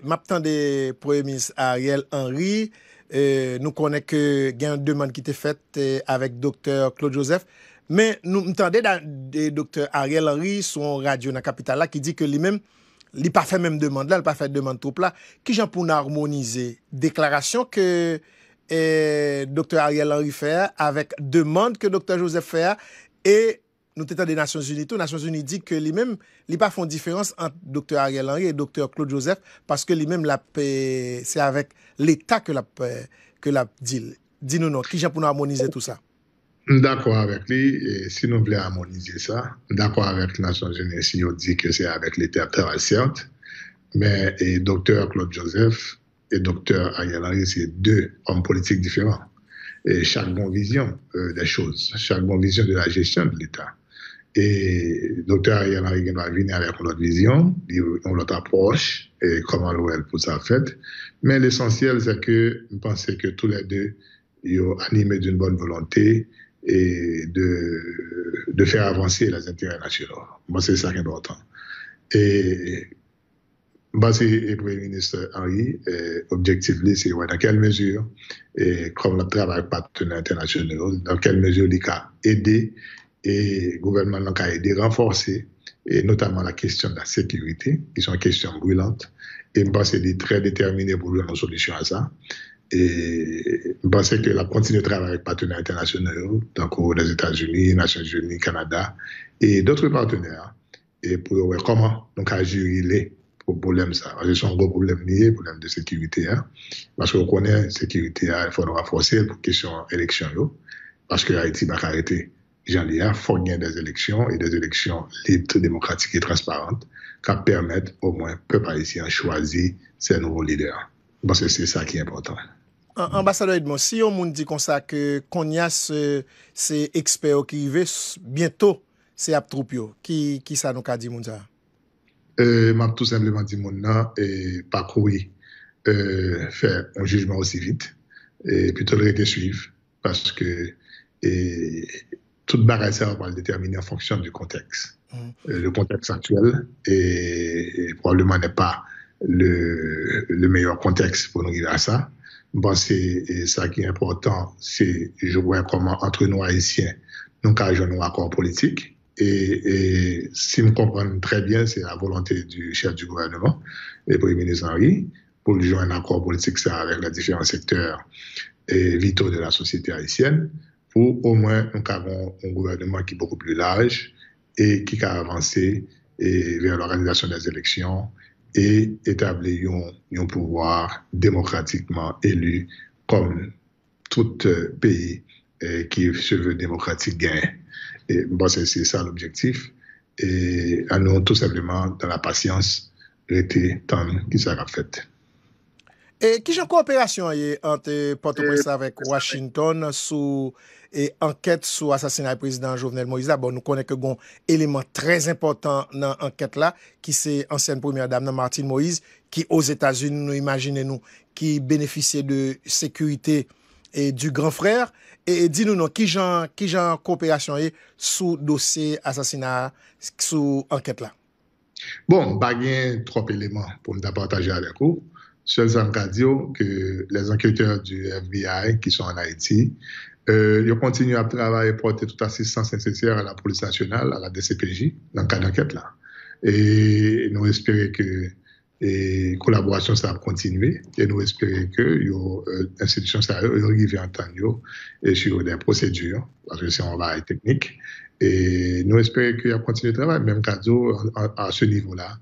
map tan de pwemis Ariel Henry, E, nou konè ke gen demande ki te fèt e, Avèk doktèr Claude Joseph Mè nou m'tande da De doktèr Ariel Henry Soun radio nan kapital la ki di ke li mèm Li pa fè mèm demande la, li pa fèm demande troupe la Ki jan pou nan harmonize Deklarasyon ke e, Doktèr Ariel Henry fè Avèk demande ke doktèr Joseph fè E nous étions des Nations Unies, les Nations Unies dit que les mêmes les pas font différence entre Dr. Ariel Henry et Dr. Claude Joseph parce que lui-même, c'est avec l'État que la, que la deal. Dis-nous, non, qui j'ai pour nous harmoniser tout ça? D'accord avec lui, et si nous voulons harmoniser ça, d'accord avec les Nations Unies, si on dit que c'est avec l'État, certes, mais et Dr. Claude Joseph et Dr. Ariel Henry, c'est deux hommes politiques différents. Et chaque bonne vision euh, des choses, chaque bonne vision de la gestion de l'État. Et docteur ariane Henry va venir avec notre vision, notre approche et comment l'OL pour ça fait. Mais l'essentiel, c'est que je pense que tous les deux, ils ont animé d'une bonne volonté et de, faire avancer les intérêts nationaux. Moi, c'est ça qui est important. Et le Premier ministre Henry, objectif, c'est dans quelle mesure, et comme le travail partenaire international, dans quelle mesure il a aidé E et le gouvernement a aidé à renforcer, notamment la question de la sécurité, qui est une question brûlante. Et je pense que c'est très déterminé pour nous donner une solution à ça. Et je pense que la continuité de travail avec les partenaires internationaux, dans les Etats-Unis, les Nations Unies, le Canada, et d'autres partenaires, et pour voir comment on peut agir, il est au problème ça. Je pense que c'est un gros problème lié, le problème de sécurité. Parce que vous connaissez, la sécurité, il faut le renforcer, la question de l'élection, parce que l'Haiti va arrêter. jan li a, fonye des eleksyon e des eleksyon lipte, demokratik e transparente, ka permette ou mwen pepa isi an chwazi se nouvo lider. Bonse se sa ki important. Ambasador Edmond, si yo moun di kon sa ke kon yas se eksper ou ki yves, bientou se ap troup yo, ki sa nou ka di moun ja? Ma ap tout sembleman di moun na, pa koui euh, fer moun jujman osi vit, pi tolre de suiv, paske e toute barrière ça va le déterminer en fonction du contexte. Mm. Euh, le contexte actuel et, probablement n'est pas le, meilleur contexte pour nous arriver à ça. Bon, c'est ça qui est important, c'est je vois comment entre nous haïtiens, nous avons un accord politique. Et, et si nous comprenons très bien, c'est la volonté du chef du gouvernement, le Premier ministre Henri, pour jouer un accord politique ça, avec les différents secteurs et vitaux de la société haïtienne. Ou au mwen nou ka avan un gouvernement ki beaucoup plus large e ki ka avanse veyan l'organizasyon das eleksyon e etable yon pouwar demokratikman elu kon tout euh, peyi euh, ki seve demokratik gen. Bon, se se sa l'objektif e an nou tout sebleman dan la pasyans rete tan ki sa ra fete. E ki jan kooperasyon yè ante Port-au-Prince e, avèk Washington sou enkèt sou asasina yè e prezident Jovenel Moïse la? Bon, nou konè ke gon eleman trèz important nan enkèt la ki se ansène premier dame nan Martin Moïse ki os Etats-Unis nou imagine nou ki benefisye de sekurite e du gran frèr. E di nou nou, ki jan kooperasyon yè sou dosye asasina sou enkèt la? Bon, bagyen trope eleman pou nou da partaje avèk ou. Sèl zan radio, les enquêteurs du FBI qui sont en Haïti, yon euh, continue à travailler pour être tout assistance insécière à la police nationale, à la DCPJ, dans le cas d'enquête là. Et nous espérez que les collaborations savent continuer, et nous espérez que les euh, institutions savent arriver en temps, et nous espérez qu'il y ait des procédures, parce que c'est un travail technique, et nous espérez qu'il y ait un continu de travail, même radio, à ce niveau-là,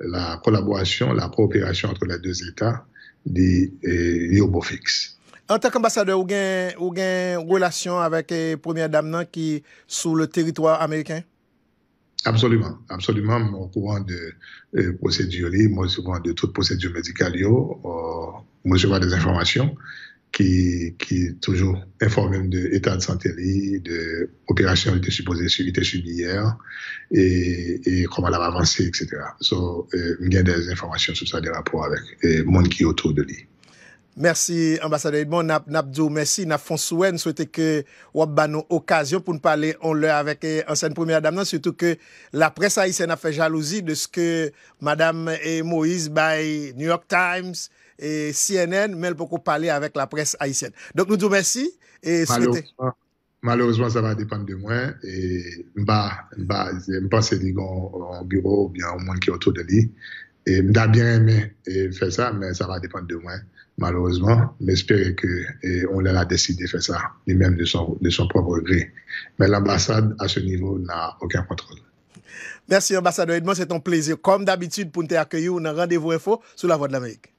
la kolaborasyon, la proopyasyon antre la deus eh, etat li obofiks. Ante kambasade, ou gen relasyon avek eh, premier Damnan ki sou le teritwa Amerikan? Absolument, absolument. Mwen kouan de eh, posedyo li, mwen kouan de tout posedyo medikal yo, euh, mwen kouan de informasyon, qui, qui toujours informé de l'état de santé, de l'opération qui était supposée hier, et, comment elle a avancé, etc. So, euh, il y a des informations sur ça, des rapports avec le monde qui est autour de lui. Merci, ambassadeur Edmond. merci. Nous avons que nous occasion pour nous parler en l'heure avec l'ancienne eh, première dame, surtout que la presse haïtienne a fait jalousie de ce que madame eh, Moïse by New York Times, et CNN, mais beaucoup peut parler avec la presse haïtienne. Donc, nous disons merci et souhaitez. Malheureusement, ça va dépendre de moi. Et je pense que en bureau ou bien au moins qui est autour de lui. Et je bien aimé faire ça, mais ça va dépendre de moi. Malheureusement, j'espère qu'on l'a décidé de faire ça, lui-même de son, de son propre gré. Mais l'ambassade, à ce niveau, n'a aucun contrôle. Merci, ambassadeur Edmond. C'est un plaisir, comme d'habitude, pour nous accueillir. On a rendez-vous info sur la Voix de l'Amérique.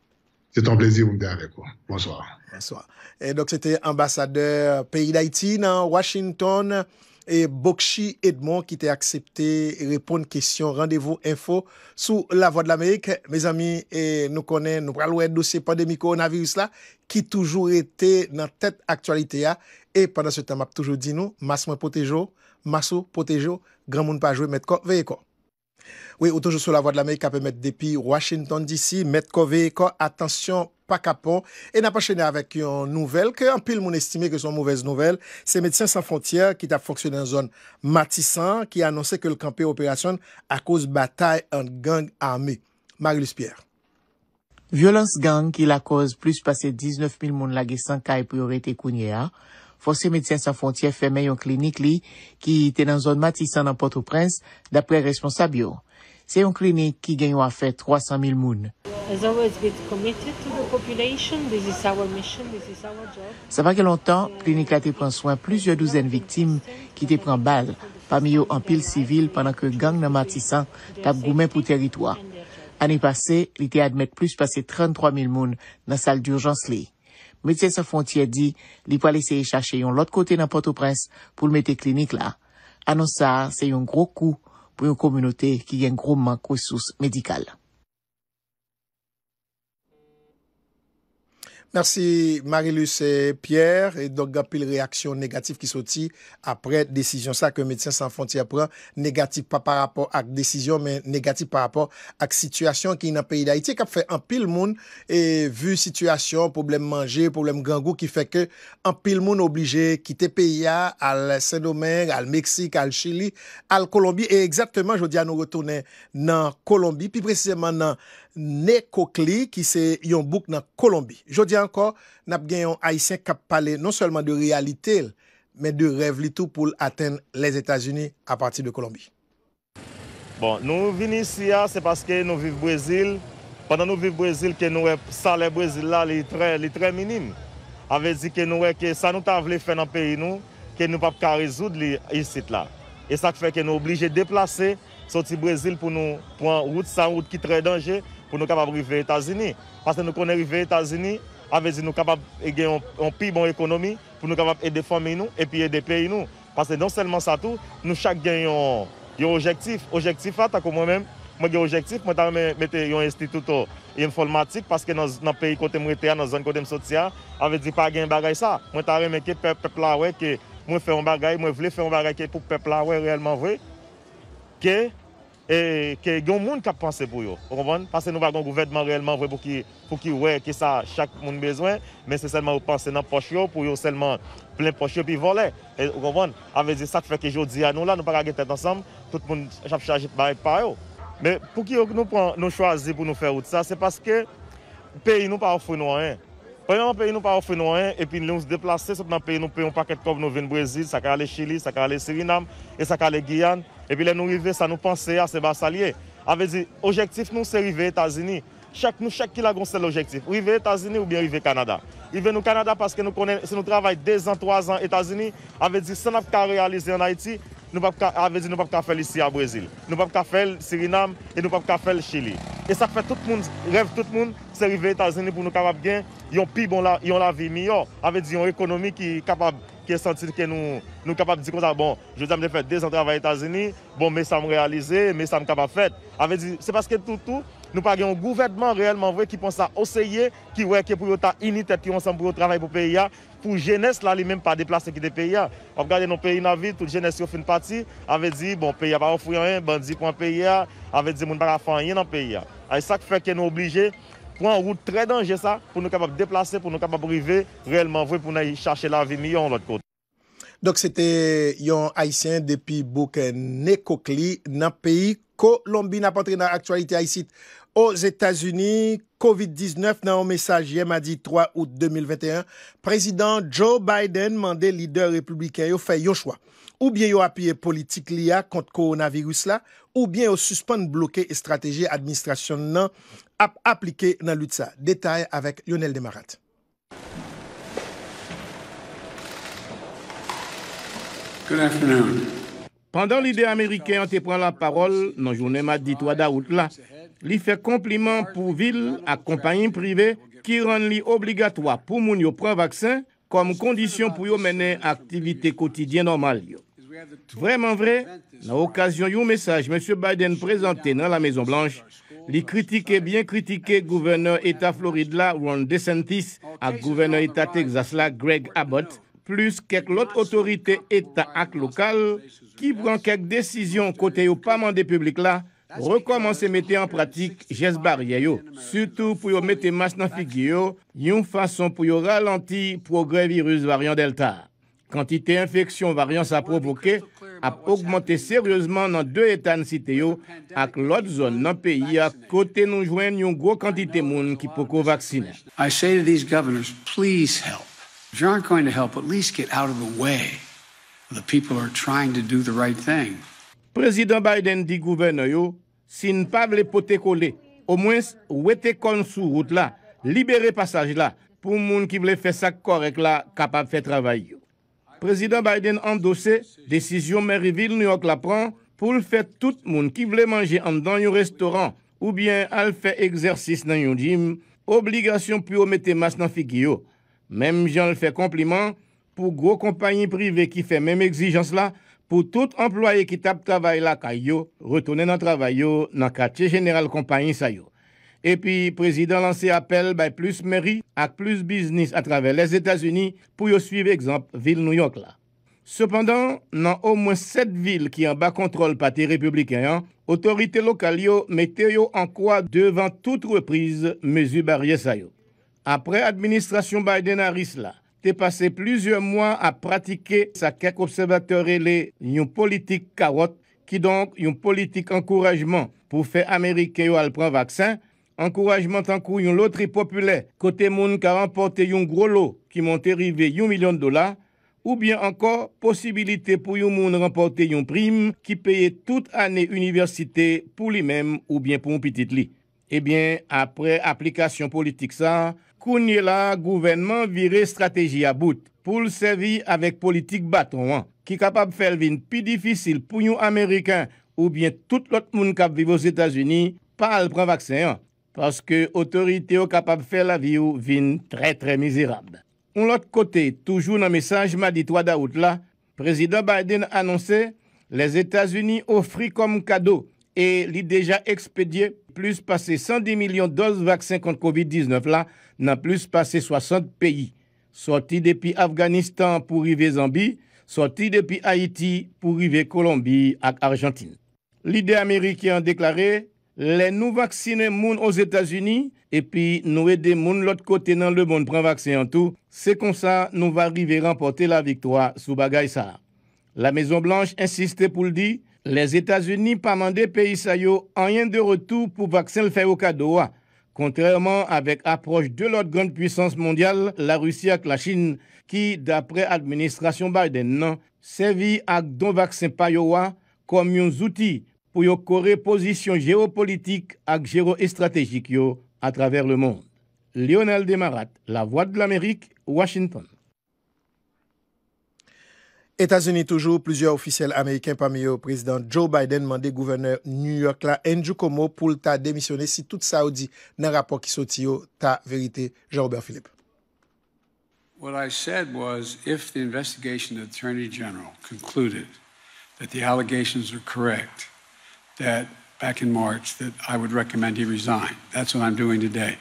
C'est ton plesie moun te avek. Bonsoir. Bonsoir. Et donc c'était ambassadeur Pays d'Haïti dans Washington et Bokshi Edmond qui t'a accepté et répond question rendez-vous info sous la Voix de l'Amérique. Mes amis, nous connaissons, nous parlons de ce pandémie coronavirus-là qui toujours était dans cette actualité-là et pendant ce temps-là, toujours dit nous masse-moi pour tes jours, masse-moi pour tes jours grand monde pas joué, mais t'en veux encore. Oui, ou toujours sur la voie de l'Amérique, peut mettre depuis Washington DC, mettre Covey, attention, pas capot. Et n'a pas chaîné avec une nouvelle que, un pile, mon estimé que son mauvaise nouvelle. C'est Médecins Sans Frontières qui a fonctionné dans zone Matissan, qui a annoncé que le campé opération à cause bataille en gang armé. Marie-Luce Pierre. Violence gang qui la cause plus passé 19 000 moun lage sans caille priorité Fosey Medisyen San Fontier fèmè yon klinik li ki te nan zon matisan nan Port-au-Prince dapre responsabyo. Se yon klinik ki genyo an fè 300.000 moun. Sa va ke lontan, klinik la te pran swan plus yo douzen viktim ki te pran bal pa mi yo an pil sivil panan ke gang nan matisan tap goumen pou teritwa. Ani pase, li te admet plus pase 33.000 moun nan sal di urjans li. Metè sa fon tiè di, li pou alè seye chache yon lot kote nan pote ou prens pou l metè klinik la. Anons sa, se yon gro kou pou yon komunote ki gen gro man kwe sous medikal la. Mersi, Marilus et Pierre. Et donc, il y a eu pile réaction négative qui s'outit après décision. Ça, que Médecins sans frontières prend, négative pas par rapport ak décision, mais négative par rapport ak situation qui est dans le pays d'Haïti. Et puis, il y a eu pile monde et vu situation, probleme manger, probleme gangou, qui fait que pile monde oblige quitter le pays à Saint-Domingue, al Mexique, al Chili, al Colombie. Et exactement, je vous dis, à nous retourner dans Colombie, puis précisément dans... Nekokli, qui c'est un bouc dans Colombie. Je dis encore, nous avons un haïtien qui a non seulement de réalité, mais de rêve tout pour atteindre les États-Unis à partir de Colombie. Bon, nous venons ici, hein, c'est parce que nous vivons Brésil. Pendant que nous vivons Brésil, que nous sommes salaire Brésil, là, les est très, très minimes. Avec dit que nous que ça nous a fait faire pays, nous, que nous pas pouvons pas résoudre ici. Là. Et ça fait que nous sommes obligés de déplacer, sortir Brésil pour nous prendre route sans route qui est très dangereuse pour nous capables d'arriver aux États-Unis. Parce que nous connaissons les États-Unis, avec nous capables de gagner une plus bonne économie pour nous capables aider les familles nous et puis aider les pays nous. Parce que non seulement ça tout, nous chaque gagnons un objectif. Objectif là, tant comme moi-même, moi j'ai objectif, moi je mettre un institut euh, informatique parce que dans le pays côté moi dans zone côté social, avec dit pas gagne bagaille ça. Moi je remis que peuple là ouais que moi faire un bagaille moi voulais faire un bagaille pour peuple là ouais réellement vrai que et que y a un monde qui pense pour eux. Vous comprenez Parce que nous avons un gouvernement réellement vrai pour qui pour qui ouais que ça chaque monde besoin, mais c'est seulement pour penser dans poche pour eux seulement plein poche puis voler. Et vous comprenez Avec ça fait que jodi à nous là nous pas tête ensemble, tout le monde chaque pas par eux. Mais pour qui nous prend nous choisir pour nous faire ça, c'est parce que le pays nous pas offre nous rien. Premièrement, pays nous pas offrir nous et puis nous déplacer dans pays nous payons un paquet comme nous venons Brésil, ça va aller Chili, ça va aller Suriname et ça va aller Guyane et puis là nous arriver ça nous penser à ces bassaliers. Avec dit objectif nous c'est arriver aux États-Unis. Chaque nous chaque qui a gonflé l'objectif, arriver aux États-Unis ou bien arriver au Canada. Arriver au Canada parce que nous connaissons si nous travaillons deux ans, trois ans aux États-Unis, avait dit ça n'a pas réalisé en Haïti, nous pas pouvons nous pas faire ici au Brésil, nous pas faire Suriname et nous pas faire Chili. Et ça fait tout le monde rêve tout le monde c'est arriver aux États-Unis pour nous de gagner ils ont la ils ont la vie meilleure avec une économie qui est capable qui est que nous nous capable de dire ça bon je dire, me faire deux ans travail aux États-Unis bon mais ça me réalisé, mais ça me capable fait. c'est parce que tout tout Nou par yon gouvernment reyelman vwe ki pon sa osyeye, ki vwe ke pou yon ta initet ki yon san pou yon travay pou peya, pou jenese la li menm pa deplase ki de peya. Ou gade yon peyi nan vi, tout jenese yo fin pati, ave di, bon peya pa oufou yon, bandi pou yon peya, ave di moun pa la fanyen nan peya. Ay sak feke nou oblije, pou an wout tre dange sa, pou nou kabab deplase, pou nou kabab brive, reyelman vwe pou nou yi chache la vi miyon lout kote. Dok se te yon aisyen depi bouke ne kokli nan peyi, kolombi nan patre nan aktualite aisyit. Os Etats-Unis, COVID-19 nan o mesaj yema di 3 out 2021, Prezident Joe Biden mande lider republikan yo fe yo chwa. Ou bien yo apye politik liya konti koronavirus la, ou bien yo suspande bloke e strateji administrasyon nan aplike nan lout sa. Detay avèk Yonel Demarate. Pendan lider Amerike yon te pren la parol, nan jounen ma dit wada out la, li fè kompliment pou vil ak kompanyin privè ki ran li obligatwa pou moun yo pran vaksan kom kondisyon pou yo menè aktivite kotidyen normal yo. Vreman vre, la okasyon yo mesaj M. Biden prezante nan la Mezon Blanche li kritike bien kritike gouverneur Eta Floridla Ron DeSantis ak gouverneur Eta Texasla Greg Abbott plus kek lot otorite Eta ak lokal ki bran kek desisyon kote yo paman de publik la recommencer à mettre en pratique gestes barrières, surtout pour mettre masque dans la figure, une façon pour ralentir le progrès virus variant Delta. Quantité infection variant ça provoqué a augmenté sérieusement dans deux états de cité avec l'autre zone dans le pays à côté nous joindre une grosse quantité de monde qui peut vacciner. I say to these governors, please help. If you aren't going to help, at least get out of the way. The people are trying to do the right thing. Prezident Biden di gouverne yo, si n pa vle pote kole, o mwens wete kon sou wout la, libere pasaj la, pou moun ki vle fe sak korek la, kapab fe travay yo. Prezident Biden andose, desisyon Maryville, New York la pran, pou l fe tout moun ki vle manje an dan yon restoran, ou bien al fe eksersis nan yon jim, obligasyon pou omete mas nan fik yo. Mem jan l fe kompliment, pou gwo kompanyi prive ki fe menm exijans la, pou tout employe ki tap travay la kay yo, retoune nan travay yo nan kache general kompanyen sa yo. Epi, prezident lanse apel bay plus meri ak plus biznis a travay les Etats-Unis pou yo suive ekzamp vil Nouyok la. Sependan, nan ou mwen set vil ki an ba kontrol pati republikan, otorite lokal yo mette yo an kwa devan tout repriz mezi barye sa yo. Apre administrasyon bay denaris la, T'es passé plusieurs mois à pratiquer sa quelques observateurs et une politique carotte, qui donc une politique encouragement pour faire américain al prendre vaccin. Encouragement en cours une loterie populaire, côté monde qui a remporté un gros lot qui monte arrivé 1 million de dollars, ou bien encore possibilité pour un monde remporter une prime qui paye toute année université pour lui-même ou bien pour un petit lit. Eh bien, après application politique ça, Kounye la, gouvenman vire strategi a bout pou l sevi avèk politik baton an, ki kapab fèl vin pi difisil pou yon Amerikan ou bien tout lot moun kap vivòs Etats-Unis, pa al pran vaksen an, paske otorite yo kapab fèl la vi ou vin tre tre mizirab. On lot kote, toujoun an mesaj ma dit wad aout la, prezident Biden anonsè, les Etats-Unis ofri kom kado, et l'idée déjà expédié plus passer 110 millions de doses vaccins contre COVID-19 là dans plus passé 60 pays. Sorti depuis Afghanistan pour arriver Zambie, sorti depuis Haïti pour arriver Colombie et Argentine. L'idée américaine a déclaré les nous vacciner moun aux États-Unis et puis nous aider de l'autre côté dans le monde prend vaccin en tout. C'est comme ça nous va arriver à remporter la victoire sous bagaille ça. La Maison Blanche insistait pour le dire les États-Unis pas les pays en rien de retour pour vaccin le fait au hein. Contrairement avec approche de l'autre grande puissance mondiale, la Russie avec la Chine, qui, d'après l'administration Biden, servit à don vaccin payoa hein, comme un outil pour occuper positions position géopolitique et géostratégique à travers le monde. Lionel Demarat, La Voix de l'Amérique, Washington. Etats-Unis toujou, plusieurs officiels américains parmi yo, président Joe Biden mande gouverneur New York la Andrew Cuomo pou ta demissioner si tout Saoudi nan rapport ki saouti yo ta verite. Jean-Robert Philippe. What I said was, if the investigation of the Attorney General concluded that the allegations were correct, that back in March that I would recommend he resign, that's what I'm doing today.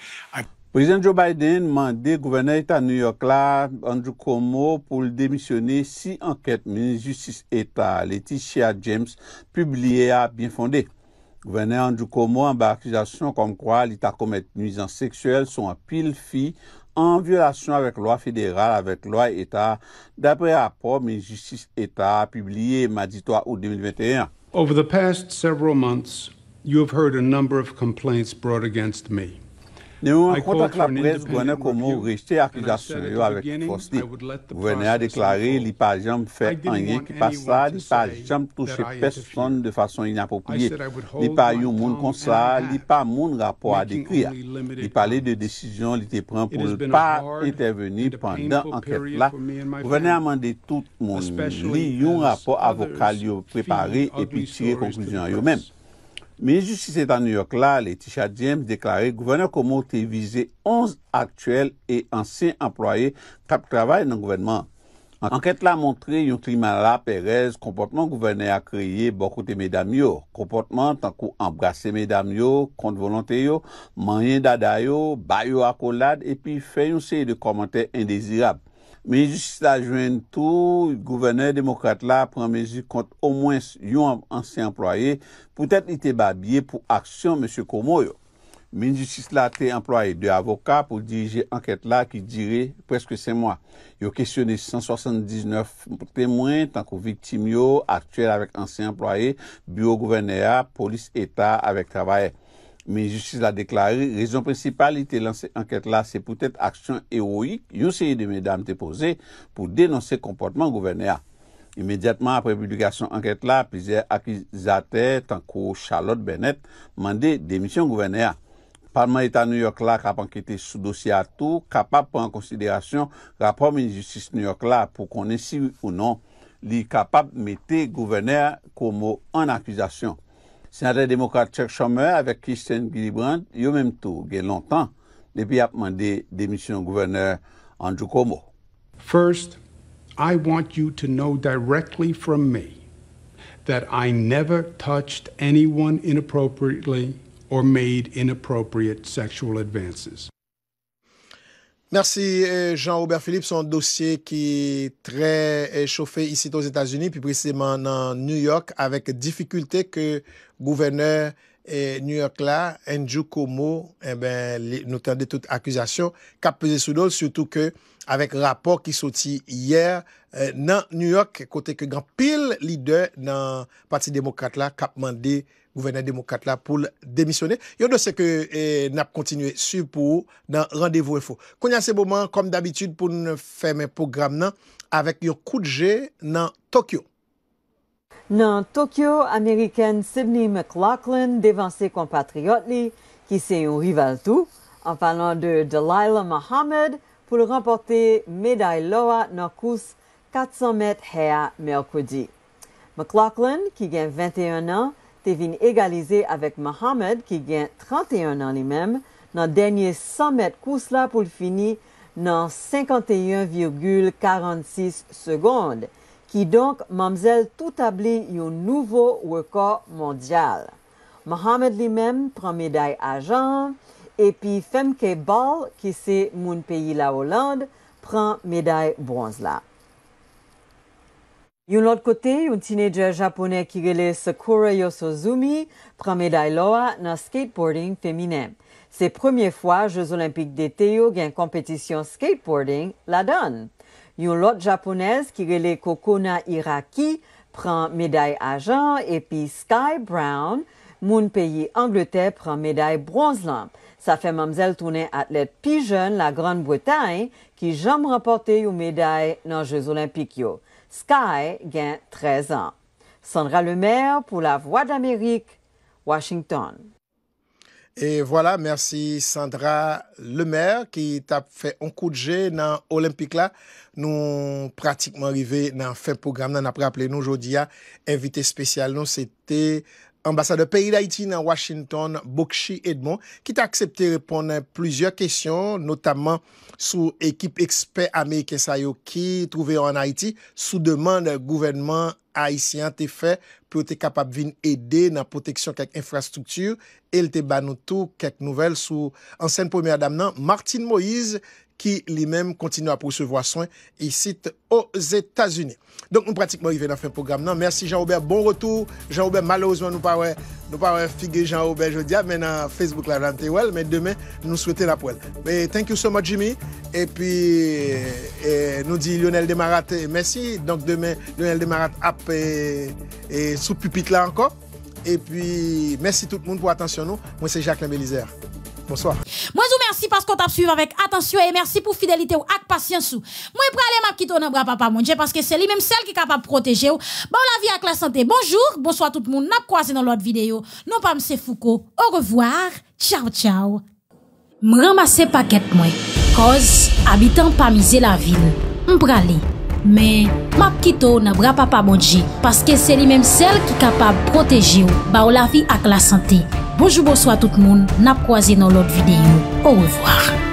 President Joe Biden mande gouverneur etat New York la Andrew Cuomo pou demisyone si anket men justice etat Laetitia James publiye a bien fondé. Gouverneur Andrew Cuomo ambakizasyon kom kwa l'etat komet nuizans seksuel son apil fi an vyolasyon avèk loy federal avèk loy etat dapre rapor men justice etat publiye ma dito a ou 2021. Over the past several months, you have heard a number of complaints brought against me. Nè moun kontant la pres, gwenè kou moun rejte akizasyon yo avèk prosti. Gwenè a deklarè li pa jam fè anye ki pas sa, li pa jam touche peson de fason inapopye. Li pa yon moun konsa, li pa moun rapò a dekri ya. Li pale de desijon li te pran pou lupar etè veni pandan anket la. Gwenè a mande tout moun li yon rapò avokal yo preparè epi tire konkluzyon yo mèm. Me ju si se tan New York la, le Tisha James deklare gouverneur komo te vize 11 aktuel e ansen employe kap travay nan gouverneman. Anket la montre yon trimala perez komportman gouverneur a kreye bokote medam yo. Komportman tan ko embrase medam yo, kont volonteyo, manyen dada yo, bayo akolad, epi fe yon seye de komante indezirab. Menjistis la jwen tou, gouverneur demokrate la pran menjit kont o mwen yon ansen employe pou tèt ite babye pou aksyon monsye komo yo. Menjistis la te employe de avoka pou dirije anket la ki dire preske se mwa. Yo kesyonne 179 temwen tanko vitim yo, aktuel avèk ansen employe, bureau gouverneur, polis, etat avèk travaye. Meni justice la deklari, rezon prinsipal ite lanse anket la se pou tete aksyon eroik yoseye de meni dame te pose pou denonse komportman gouverne ya. Imediatman apre publikasyon anket la, pize akizate tankou Charlotte Bennett mande demisyon gouverne ya. Parlement etan New York la kap anketi sou dosye atou, kapap pou an konsiderasyon rapor meni justice New York la pou konensi ou non li kapap mette gouverne ya koumo an akizasyon. Chuck Schumer Christian Gillibrand, yo gen gouverneur Andrew Cuomo. First, I want you to know directly from me that I never touched anyone inappropriately or made inappropriate sexual advances. Merci euh, jean aubert Philippe. Son dossier qui est très échauffé euh, ici aux États-Unis, puis précisément dans New York, avec difficulté que gouverneur E New York la, Njou Komo, eh nou tende tout akuzasyon kap peze sou do, soutou ke avek rapor ki soti yer eh, nan New York, kote ke gran pil lider nan parti demokrat la, kap mande gouverneur demokrat la pou demisyone. Yo de se ke eh, nap kontinue, suiv pou ou nan Rendez-vous Fou. Konya se boman, kom d'abitude pou nou fèmè program nan, avek yon koutje nan Tokyo. Nan Tokyo, Ameriken Sidney McLaughlin devan se kompatriot li ki se yon rival tou, an falan de Delilah Mohamed pou le remporte meday loa nan kous 400 mète hea Merkoudi. McLaughlin ki gen 21 nan te vin egalize avèk Mohamed ki gen 31 nan li mem nan denye 100 mète kous la pou le fini nan 51,46 seconde. ki donk mamzèl toutabli yon nouvo weka mondyal. Mohamed li men pran meday ajan, epi Femke Ball, ki se moun peyi la Hollande, pran meday bronz la. Yon lot kote, yon tinejè japonè ki gele Sakura Yosozumi pran meday loa nan skateboarding femine. Se premier fwa, Jeuz Olympique d'été yo gen kompetisyon skateboarding la donne. Yon lot Japonez ki rele Kokona Iraki pran meday ajan epi Sky Brown, moun peyi Anglete pran meday bronzlan. Sa fe mamzel toune atlet pi jen la Gran Bretagne ki jam raporte yon meday nan Jeux Olympique yo. Sky gen 13 an. Sandra Lemaire pou la Voix d'Amérique, Washington. Et voilà, merci Sandra Lemer qui t'a fait un coup de jet nan Olympique-là. Nous pratiquement arrivés nan fin programme, nan apres appelé nous aujourd'hui à invité spécial. Nous c'était ambassade peyi d'Haïti nan Washington, Bokshi Edmon, ki te aksepte reponde plouzyor kesyon, notaman sou ekip ekspert Amerike Sayo ki trouve yo an Haïti, sou demande gouvenman Haitien te fe, pou te kapap vin ede nan poteksyon kek infrastrukture, el te banoutou kek nouvel sou ansen pwemye adam nan Martin Moïse. qui lui-même continue à recevoir soin ici aux États-Unis. Donc, nous pratiquement à dans fin programme. Non, merci Jean-Aubert. Bon retour. Jean-Aubert, malheureusement, nous pas nous pas figuer Jean-Aubert jeudi, ah, mais dans Facebook, là, well, mais demain, nous souhaitons la poêle. Mais thank you so much, Jimmy. Et puis, nous dit Lionel Demarat, merci. Donc, demain, Lionel Demarat, app et, sous pupitre là encore. Et puis, merci tout le monde pour attention nous. Moi, c'est Jacques Lambélisère. Bonsoir. Moi, je vous remercie parce qu'on t'a suivi avec attention et merci pour fidélité ou avec patience. Moi, je m'a quitter dans bras papa mon Dieu parce que c'est lui-même celle qui est capable de protéger. Bon, la vie avec la santé. Bonjour, bonsoir tout le monde. N'a croisé dans l'autre vidéo. Non pas M. Foucault. Au revoir. Ciao, ciao. Je paquet moi. Cause, habitant pas la ville. M'pralé. Men, map kito nan bra pa pa bonji, paske se li menm sel ki kapab proteji ou, ba ou la fi ak la sante. Bojou bojou a tout moun, nap kwa zi nan lot videyo. Ou revoar.